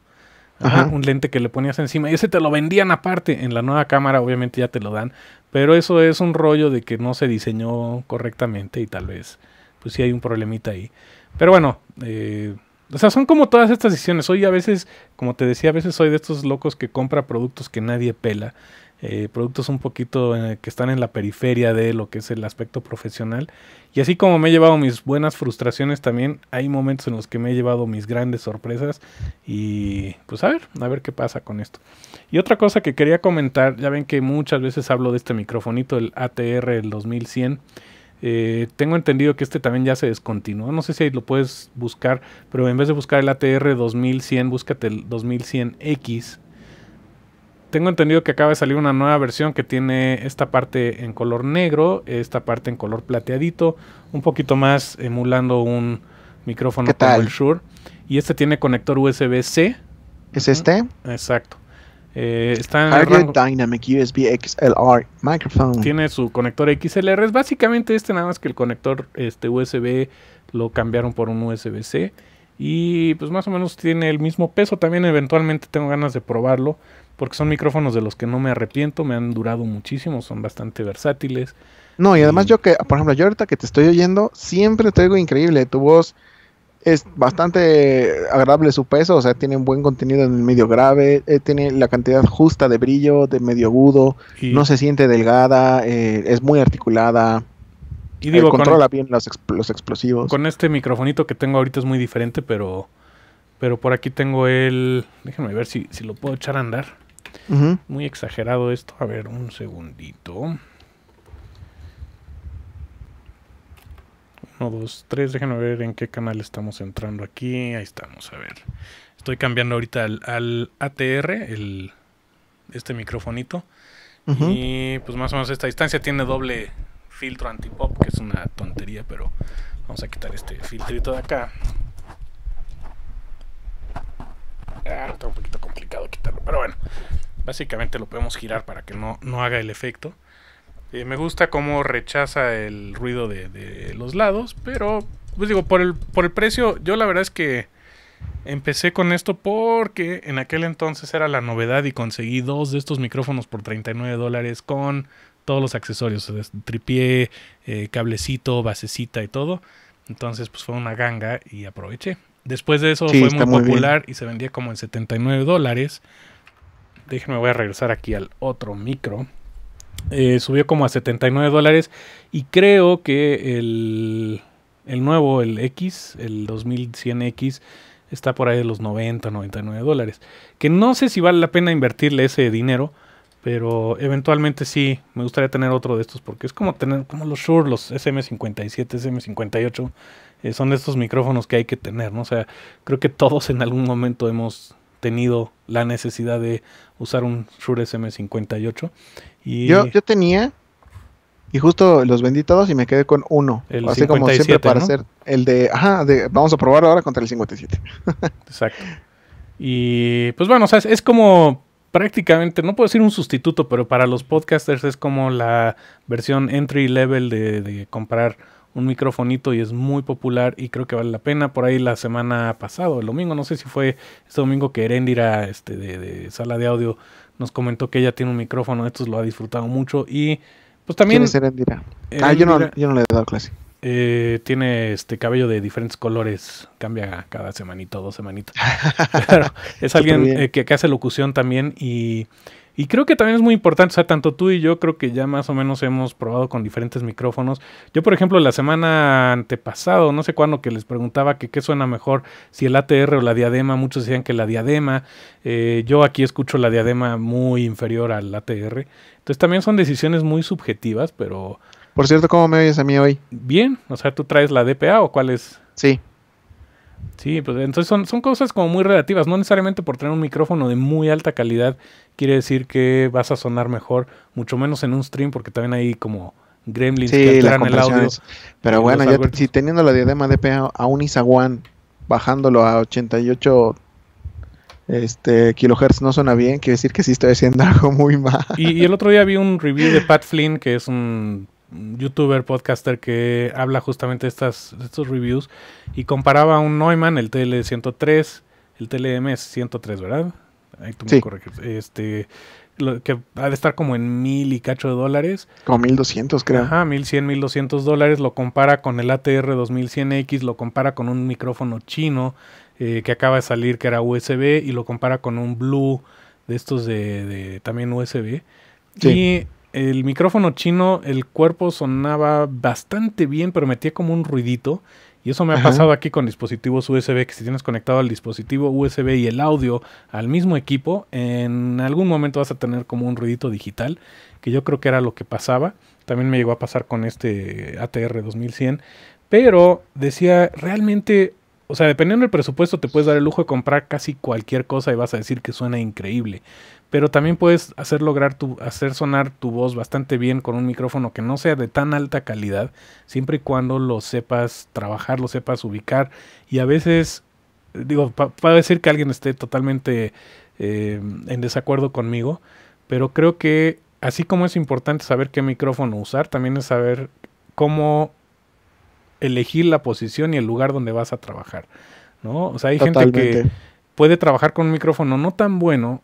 un lente que le ponías encima. Y ese te lo vendían aparte. En la nueva cámara, obviamente, ya te lo dan. Pero eso es un rollo de que no se diseñó correctamente y tal vez, pues sí hay un problemita ahí. Pero bueno, eh, o sea, son como todas estas decisiones. Hoy a veces, como te decía, a veces soy de estos locos que compra productos que nadie pela. Eh, productos un poquito eh, que están en la periferia de lo que es el aspecto profesional. Y así como me he llevado mis buenas frustraciones también, hay momentos en los que me he llevado mis grandes sorpresas y pues a ver, a ver qué pasa con esto. Y otra cosa que quería comentar, ya ven que muchas veces hablo de este microfonito, el ATR el 2100. Eh, tengo entendido que este también ya se descontinuó. No sé si lo puedes buscar, pero en vez de buscar el ATR 2100, búscate el 2100X tengo entendido que acaba de salir una nueva versión que tiene esta parte en color negro, esta parte en color plateadito, un poquito más emulando un micrófono como el Shure. Y este tiene conector USB-C. ¿Es este? Exacto. Eh, está en Dynamic USB XLR microphone. Tiene su conector XLR. Es básicamente este, nada más que el conector este, USB lo cambiaron por un USB-C. Y pues más o menos tiene el mismo peso. También eventualmente tengo ganas de probarlo porque son micrófonos de los que no me arrepiento, me han durado muchísimo, son bastante versátiles. No, y además yo que, por ejemplo, yo ahorita que te estoy oyendo, siempre te oigo increíble, tu voz es bastante agradable su peso, o sea, tiene un buen contenido en el medio grave, eh, tiene la cantidad justa de brillo, de medio agudo, no se siente delgada, eh, es muy articulada. Y digo, eh, controla bien los, explosivos. Con este microfonito que tengo ahorita es muy diferente, pero pero por aquí tengo el. Déjenme ver si, si lo puedo echar a andar. Muy exagerado esto. A ver, un segundito. Uno, 2, tres. Déjenme ver en qué canal estamos entrando aquí. Ahí estamos, a ver. Estoy cambiando ahorita al, ATR, el, este microfonito. Y pues más o menos esta distancia tiene doble filtro antipop, que es una tontería, pero vamos a quitar este filtrito de acá. Ah, está un poquito complicado quitarlo, pero bueno. Básicamente lo podemos girar para que no, no haga el efecto. Eh, me gusta cómo rechaza el ruido de, los lados, pero pues digo, por el, por el precio, yo la verdad es que empecé con esto porque en aquel entonces era la novedad y conseguí dos de estos micrófonos por 39 dólares con todos los accesorios, tripié, eh, cablecito, basecita y todo. Entonces pues fue una ganga y aproveché. Después de eso fue muy, popular y se vendía como en 79 dólares déjenme voy a regresar aquí al otro micro. Eh, subió como a 79 dólares y creo que el, nuevo, el X, el 2100X, está por ahí de los 90, 99 dólares. Que no sé si vale la pena invertirle ese dinero, pero eventualmente sí, me gustaría tener otro de estos porque es como tener, como los Shure, los SM57, SM58, eh, son de estos micrófonos que hay que tener, ¿no? O sea, creo que todos en algún momento hemos tenido la necesidad de usar un Shure SM58. yo, yo tenía, y justo los vendí todos y me quedé con uno. Así como siempre para hacer el de, vamos a probar ahora contra el 57. Exacto. Y pues bueno, es, como prácticamente, no puedo decir un sustituto, pero para los podcasters es como la versión entry level de, de comprar un microfonito y es muy popular y creo que vale la pena. Por ahí la semana pasada, el domingo, no sé si fue este domingo que Erendira este, de, sala de audio nos comentó que ella tiene un micrófono, esto lo ha disfrutado mucho y pues también... ¿Quién es Erendira? ah, yo no, le he dado clase. Eh, tiene este cabello de diferentes colores, cambia cada semanito dos semanitos. es alguien eh, que, hace locución también y y creo que también es muy importante, o sea, tanto tú y yo creo que ya más o menos hemos probado con diferentes micrófonos. Yo, por ejemplo, la semana antepasado, no sé cuándo, que les preguntaba que qué suena mejor, si el ATR o la diadema, muchos decían que la diadema. Eh, yo aquí escucho la diadema muy inferior al ATR. Entonces también son decisiones muy subjetivas, pero... Por cierto, ¿cómo me oyes a mí hoy? Bien, o sea, ¿tú traes la DPA o cuál es? Sí. Sí, pues entonces son, cosas como muy relativas. No necesariamente por tener un micrófono de muy alta calidad quiere decir que vas a sonar mejor, mucho menos en un stream, porque también hay como gremlins que alteran el audio. Pero bueno, ya si teniendo la diadema de PA a un isa bajándolo a 88 este, kilohertz no suena bien, quiere decir que sí estoy haciendo algo muy mal. y, el otro día vi un review de Pat Flynn, que es un youtuber, podcaster que habla justamente de, estas, estos reviews y comparaba un Neumann, el TL103, el TLM 103, ¿verdad? Ahí tú me Este, que ha de estar como en mil y cacho de dólares. Como 1200, creo. Ajá, 1100, 1200 dólares. Lo compara con el ATR 2100X, lo compara con un micrófono chino eh, que acaba de salir, que era USB, y lo compara con un Blue de estos de, también USB. Y el micrófono chino, el cuerpo sonaba bastante bien, pero metía como un ruidito. Y eso me ha pasado aquí con dispositivos USB, que si tienes conectado al dispositivo USB y el audio al mismo equipo, en algún momento vas a tener como un ruidito digital, que yo creo que era lo que pasaba. También me llegó a pasar con este ATR 2100. Pero decía, realmente o sea, dependiendo del presupuesto, te puedes dar el lujo de comprar casi cualquier cosa y vas a decir que suena increíble pero también puedes hacer lograr tu, hacer sonar tu voz bastante bien con un micrófono que no sea de tan alta calidad, siempre y cuando lo sepas trabajar, lo sepas ubicar y a veces digo para decir que alguien esté totalmente eh, en desacuerdo conmigo, pero creo que así como es importante saber qué micrófono usar, también es saber cómo elegir la posición y el lugar donde vas a trabajar, ¿no? O sea, hay gente que puede trabajar con un micrófono no tan bueno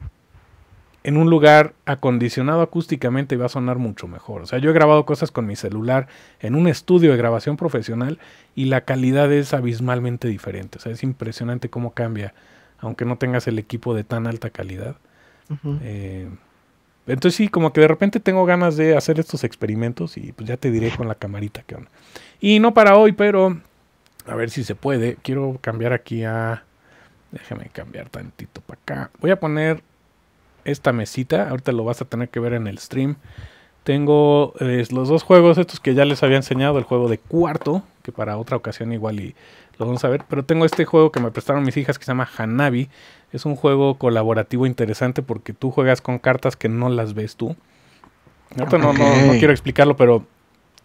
en un lugar acondicionado acústicamente va a sonar mucho mejor. O sea, yo he grabado cosas con mi celular en un estudio de grabación profesional y la calidad es abismalmente diferente. O sea, es impresionante cómo cambia, aunque no tengas el equipo de tan alta calidad. Eh, entonces sí, como que de repente tengo ganas de hacer estos experimentos y pues ya te diré con la camarita qué onda. Y no para hoy, pero a ver si se puede. Quiero cambiar aquí a... Déjame cambiar tantito para acá. Voy a poner esta mesita. Ahorita lo vas a tener que ver en el stream. Tengo los dos juegos, estos que ya les había enseñado, el juego de cuarto, que para otra ocasión igual y lo vamos a ver. Pero tengo este juego que me prestaron mis hijas que se llama Hanabi. Es un juego colaborativo interesante porque tú juegas con cartas que no las ves tú. no quiero explicarlo, pero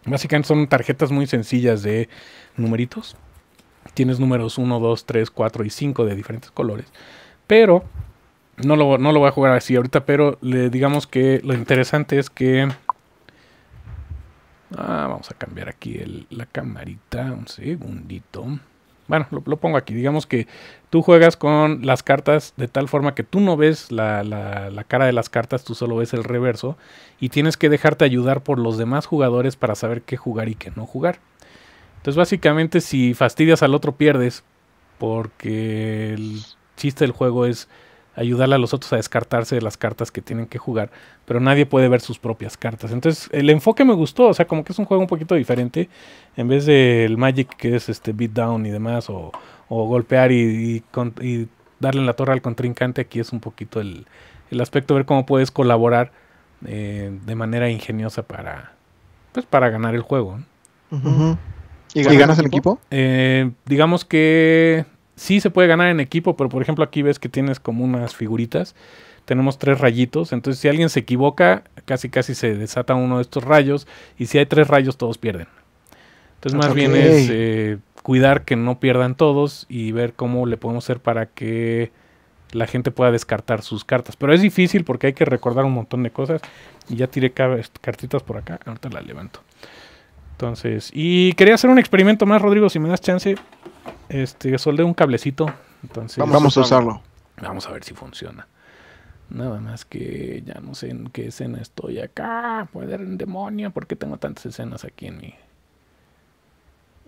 básicamente son tarjetas muy sencillas de numeritos. Tienes números 1, 2, 3, 4 y 5 de diferentes colores. Pero no lo, no voy a jugar así ahorita, pero le digamos que lo interesante es que... Ah, vamos a cambiar aquí la camarita, un segundito. Bueno, lo, pongo aquí. Digamos que tú juegas con las cartas de tal forma que tú no ves la, la, cara de las cartas, tú solo ves el reverso. Y tienes que dejarte ayudar por los demás jugadores para saber qué jugar y qué no jugar. Entonces, básicamente, si fastidias al otro, pierdes. Porque el chiste del juego es ayudarle a los otros a descartarse de las cartas que tienen que jugar, pero nadie puede ver sus propias cartas. Entonces, el enfoque me gustó, o sea, como que es un juego un poquito diferente, en vez del Magic que es este beatdown y demás, o, golpear y, darle en la torre al contrincante, aquí es un poquito el, el aspecto de ver cómo puedes colaborar eh, de manera ingeniosa para, pues, para ganar el juego. ¿Y, ganas el equipo? Eh, digamos que sí se puede ganar en equipo, pero por ejemplo aquí ves que tienes como unas figuritas. Tenemos tres rayitos, entonces si alguien se equivoca, casi casi se desata uno de estos rayos. Y si hay tres rayos, todos pierden. Entonces más bien es eh, cuidar que no pierdan todos y ver cómo le podemos hacer para que la gente pueda descartar sus cartas. Pero es difícil porque hay que recordar un montón de cosas. Y ya tiré cartitas por acá, ahorita las levanto. Entonces, y quería hacer un experimento más, Rodrigo, si me das chance. Este, soldé un cablecito. Entonces, vamos, a usarlo. Vamos a ver si funciona. Nada más que ya no sé en qué escena estoy acá. Puede ser un demonio. ¿Por tengo tantas escenas aquí en mi.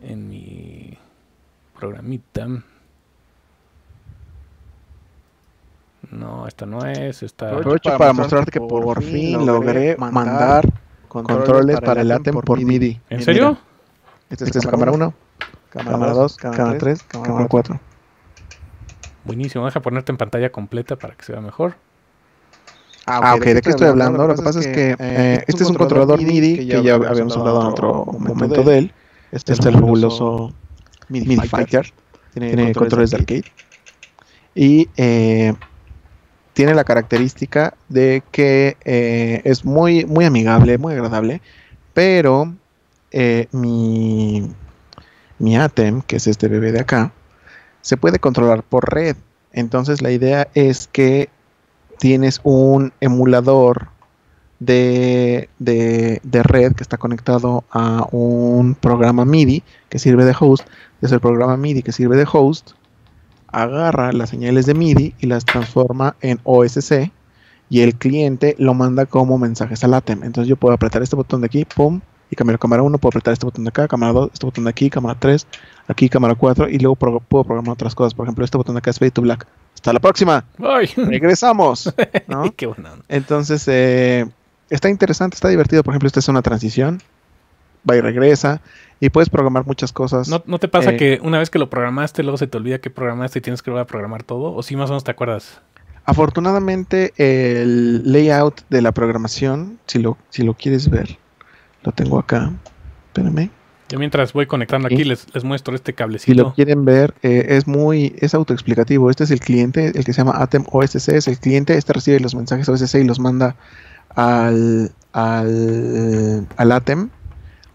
En mi programita. No, esta no es. Esta... Aprovecho para, mostrarte que por, fin logré mandar controles para el ATEM por MIDI. ¿En serio? esta es la cámara 1 cámara 2, cámara 3, cámara 4. Buenísimo, deja ponerte en pantalla completa para que se vea mejor. Ah, ok, ah, ¿de, qué estoy hablando? Lo que pasa es que eh, eh, este, este es un controlador MIDI que ya, habíamos hablado en otro momento de él. Este es este el fabuloso MIDI Fighter. Tiene, controles de arcade. Y eh, tiene la característica de que es muy, muy amigable, muy agradable. Pero mi, mi ATEM que es este bebé de acá, se puede controlar por red. Entonces la idea es que tienes un emulador de, de, de, red que está conectado a un programa MIDI que sirve de host. Es el programa MIDI que sirve de host. Agarra las señales de MIDI y las transforma en OSC y el cliente lo manda como mensajes al ATEM. Entonces yo puedo apretar este botón de aquí, pum, y cambiar cámara 1, puedo apretar este botón de acá, cámara 2, este botón de aquí, cámara 3, aquí cámara 4 y luego puedo programar otras cosas. Por ejemplo, este botón de acá es Fade to Black. Hasta la próxima. ¡Ay! Regresamos. Entonces, eh, está interesante, está divertido. Por ejemplo, esta es una transición. Va y regresa. Y puedes programar muchas cosas. ¿No, te pasa eh, que una vez que lo programaste, luego se te olvida que programaste y tienes que volver a programar todo? ¿O si más o menos te acuerdas? Afortunadamente, el layout de la programación, si lo, si lo quieres ver, lo tengo acá. Espérenme. Yo mientras voy conectando aquí, les, les, muestro este cablecito. Si lo quieren ver, eh, es muy, es autoexplicativo. Este es el cliente, el que se llama Atem OSC, es el cliente, este recibe los mensajes OSC y los manda al, al, al Atem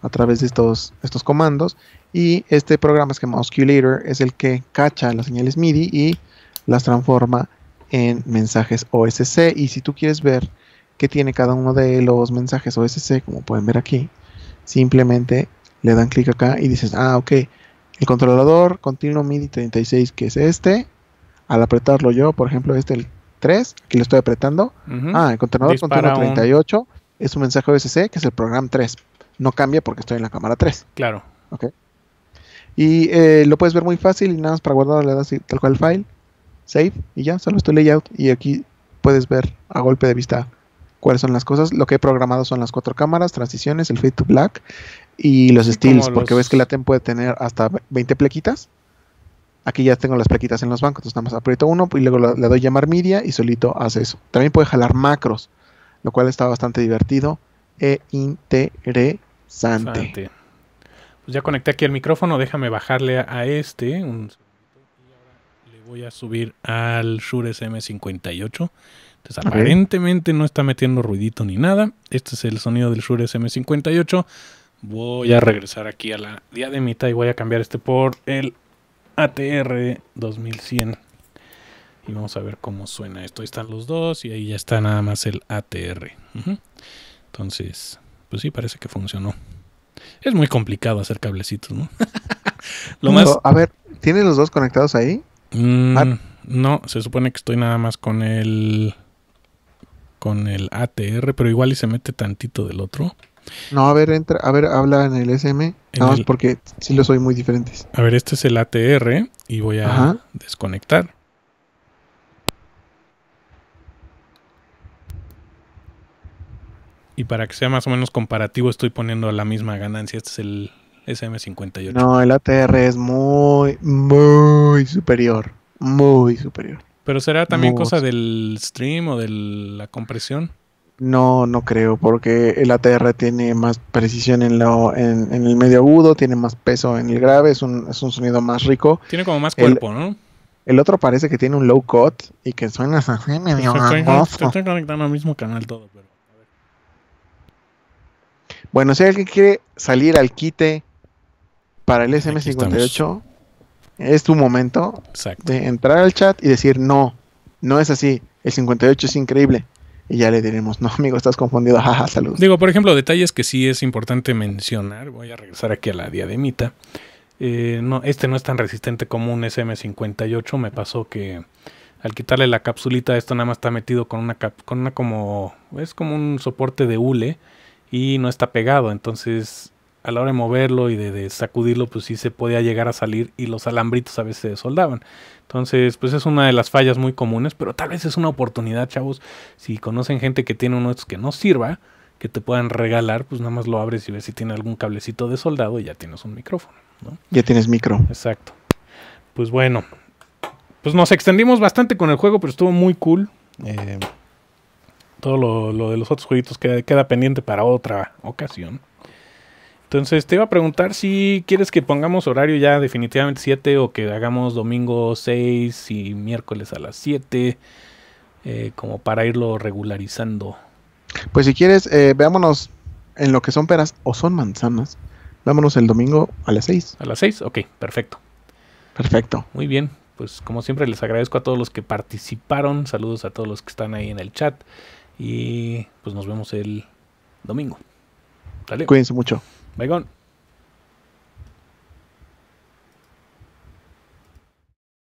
a través de estos, estos comandos. Y este programa es que llama Osculator, es el que cacha las señales MIDI y las transforma en mensajes OSC. Y si tú quieres ver que tiene cada uno de los mensajes OSC, como pueden ver aquí, simplemente le dan clic acá y dices, ah, ok, el controlador continuo MIDI 36, que es este, al apretarlo yo, por ejemplo, este el 3, aquí lo estoy apretando, ah, el controlador continuo 38 es un mensaje OSC, que es el programa 3, no cambia porque estoy en la cámara 3. Claro. Ok. Y eh, lo puedes ver muy fácil y nada más para guardar le das tal cual el file, save y ya, solo tu layout y aquí puedes ver a golpe de vista cuáles son las cosas. Lo que he programado son las cuatro cámaras, transiciones, el fade to black y los styles, porque ves que la TEM puede tener hasta 20 plequitas. Aquí ya tengo las plequitas en los bancos, entonces nada más aprieto uno y luego le doy llamar media y solito hace eso. También puede jalar macros, lo cual está bastante divertido e interesante. Pues ya conecté aquí el micrófono, déjame bajarle a este. Le voy a subir al Shure SM58. Entonces, aparentemente no está metiendo ruidito ni nada. Este es el sonido del Shure SM58. Voy a regresar aquí a la diademita y voy a cambiar este por el ATR 2100. Y vamos a ver cómo suena esto. Ahí están los dos y ahí ya está nada más el ATR. Entonces, pues sí, parece que funcionó. Es muy complicado hacer cablecitos, ¿no? a ver, ¿tienen los dos conectados ahí? Mm, ah. no, se supone que estoy nada más con el con el ATR, pero igual y se mete tantito del otro. No, a ver, entra, a ver, habla en el SM, no nada porque si los soy muy diferentes. A ver, este es el ATR y voy a desconectar. Y para que sea más o menos comparativo, estoy poniendo la misma ganancia. Este es el SM58. No, el ATR es muy, muy superior. Muy superior. Pero será también cosa del stream o de la compresión. No, no creo, porque el ATR tiene más precisión en, lo, en, el medio agudo, tiene más peso en el grave, es un, es un sonido más rico. Tiene como más cuerpo, ¿no? El otro parece que tiene un low cut y que suena así medio estoy, estoy, conectando al mismo canal todo, pero... Bueno, si alguien quiere salir al quite para el SM58, es tu momento de entrar al chat y decir, no, no es así, el 58 es increíble. Y ya le diremos, no, amigo, estás confundido, jaja, salud. Digo, por ejemplo, detalles que sí es importante mencionar, voy a regresar aquí a la diademita. Eh, no, este no es tan resistente como un SM58, me pasó que al quitarle la capsulita, esto nada más está metido con una, cap con una como, es como un soporte de hule y no está pegado, entonces a la hora de moverlo y de, sacudirlo, pues sí se podía llegar a salir y los alambritos a veces se soldaban. Entonces, pues es una de las fallas muy comunes, pero tal vez es una oportunidad, chavos, si conocen gente que tiene uno de estos que no sirva, que te puedan regalar, pues nada más lo abres y ves si tiene algún cablecito de soldado y ya tienes un micrófono. Ya tienes micro. Exacto. Pues bueno, pues nos extendimos bastante con el juego, pero estuvo muy cool. Eh, todo lo, lo, de los otros jueguitos queda pendiente para otra ocasión. Entonces te iba a preguntar si quieres que pongamos horario ya definitivamente 7 o que hagamos domingo 6 y miércoles a las 7, eh, como para irlo regularizando. Pues si quieres, eh, veámonos en lo que son peras o son manzanas. Vámonos el domingo a las 6. A las 6, ok, perfecto. Perfecto. Muy bien, pues como siempre les agradezco a todos los que participaron, saludos a todos los que están ahí en el chat y pues nos vemos el domingo. Cuídense mucho. Bye gone.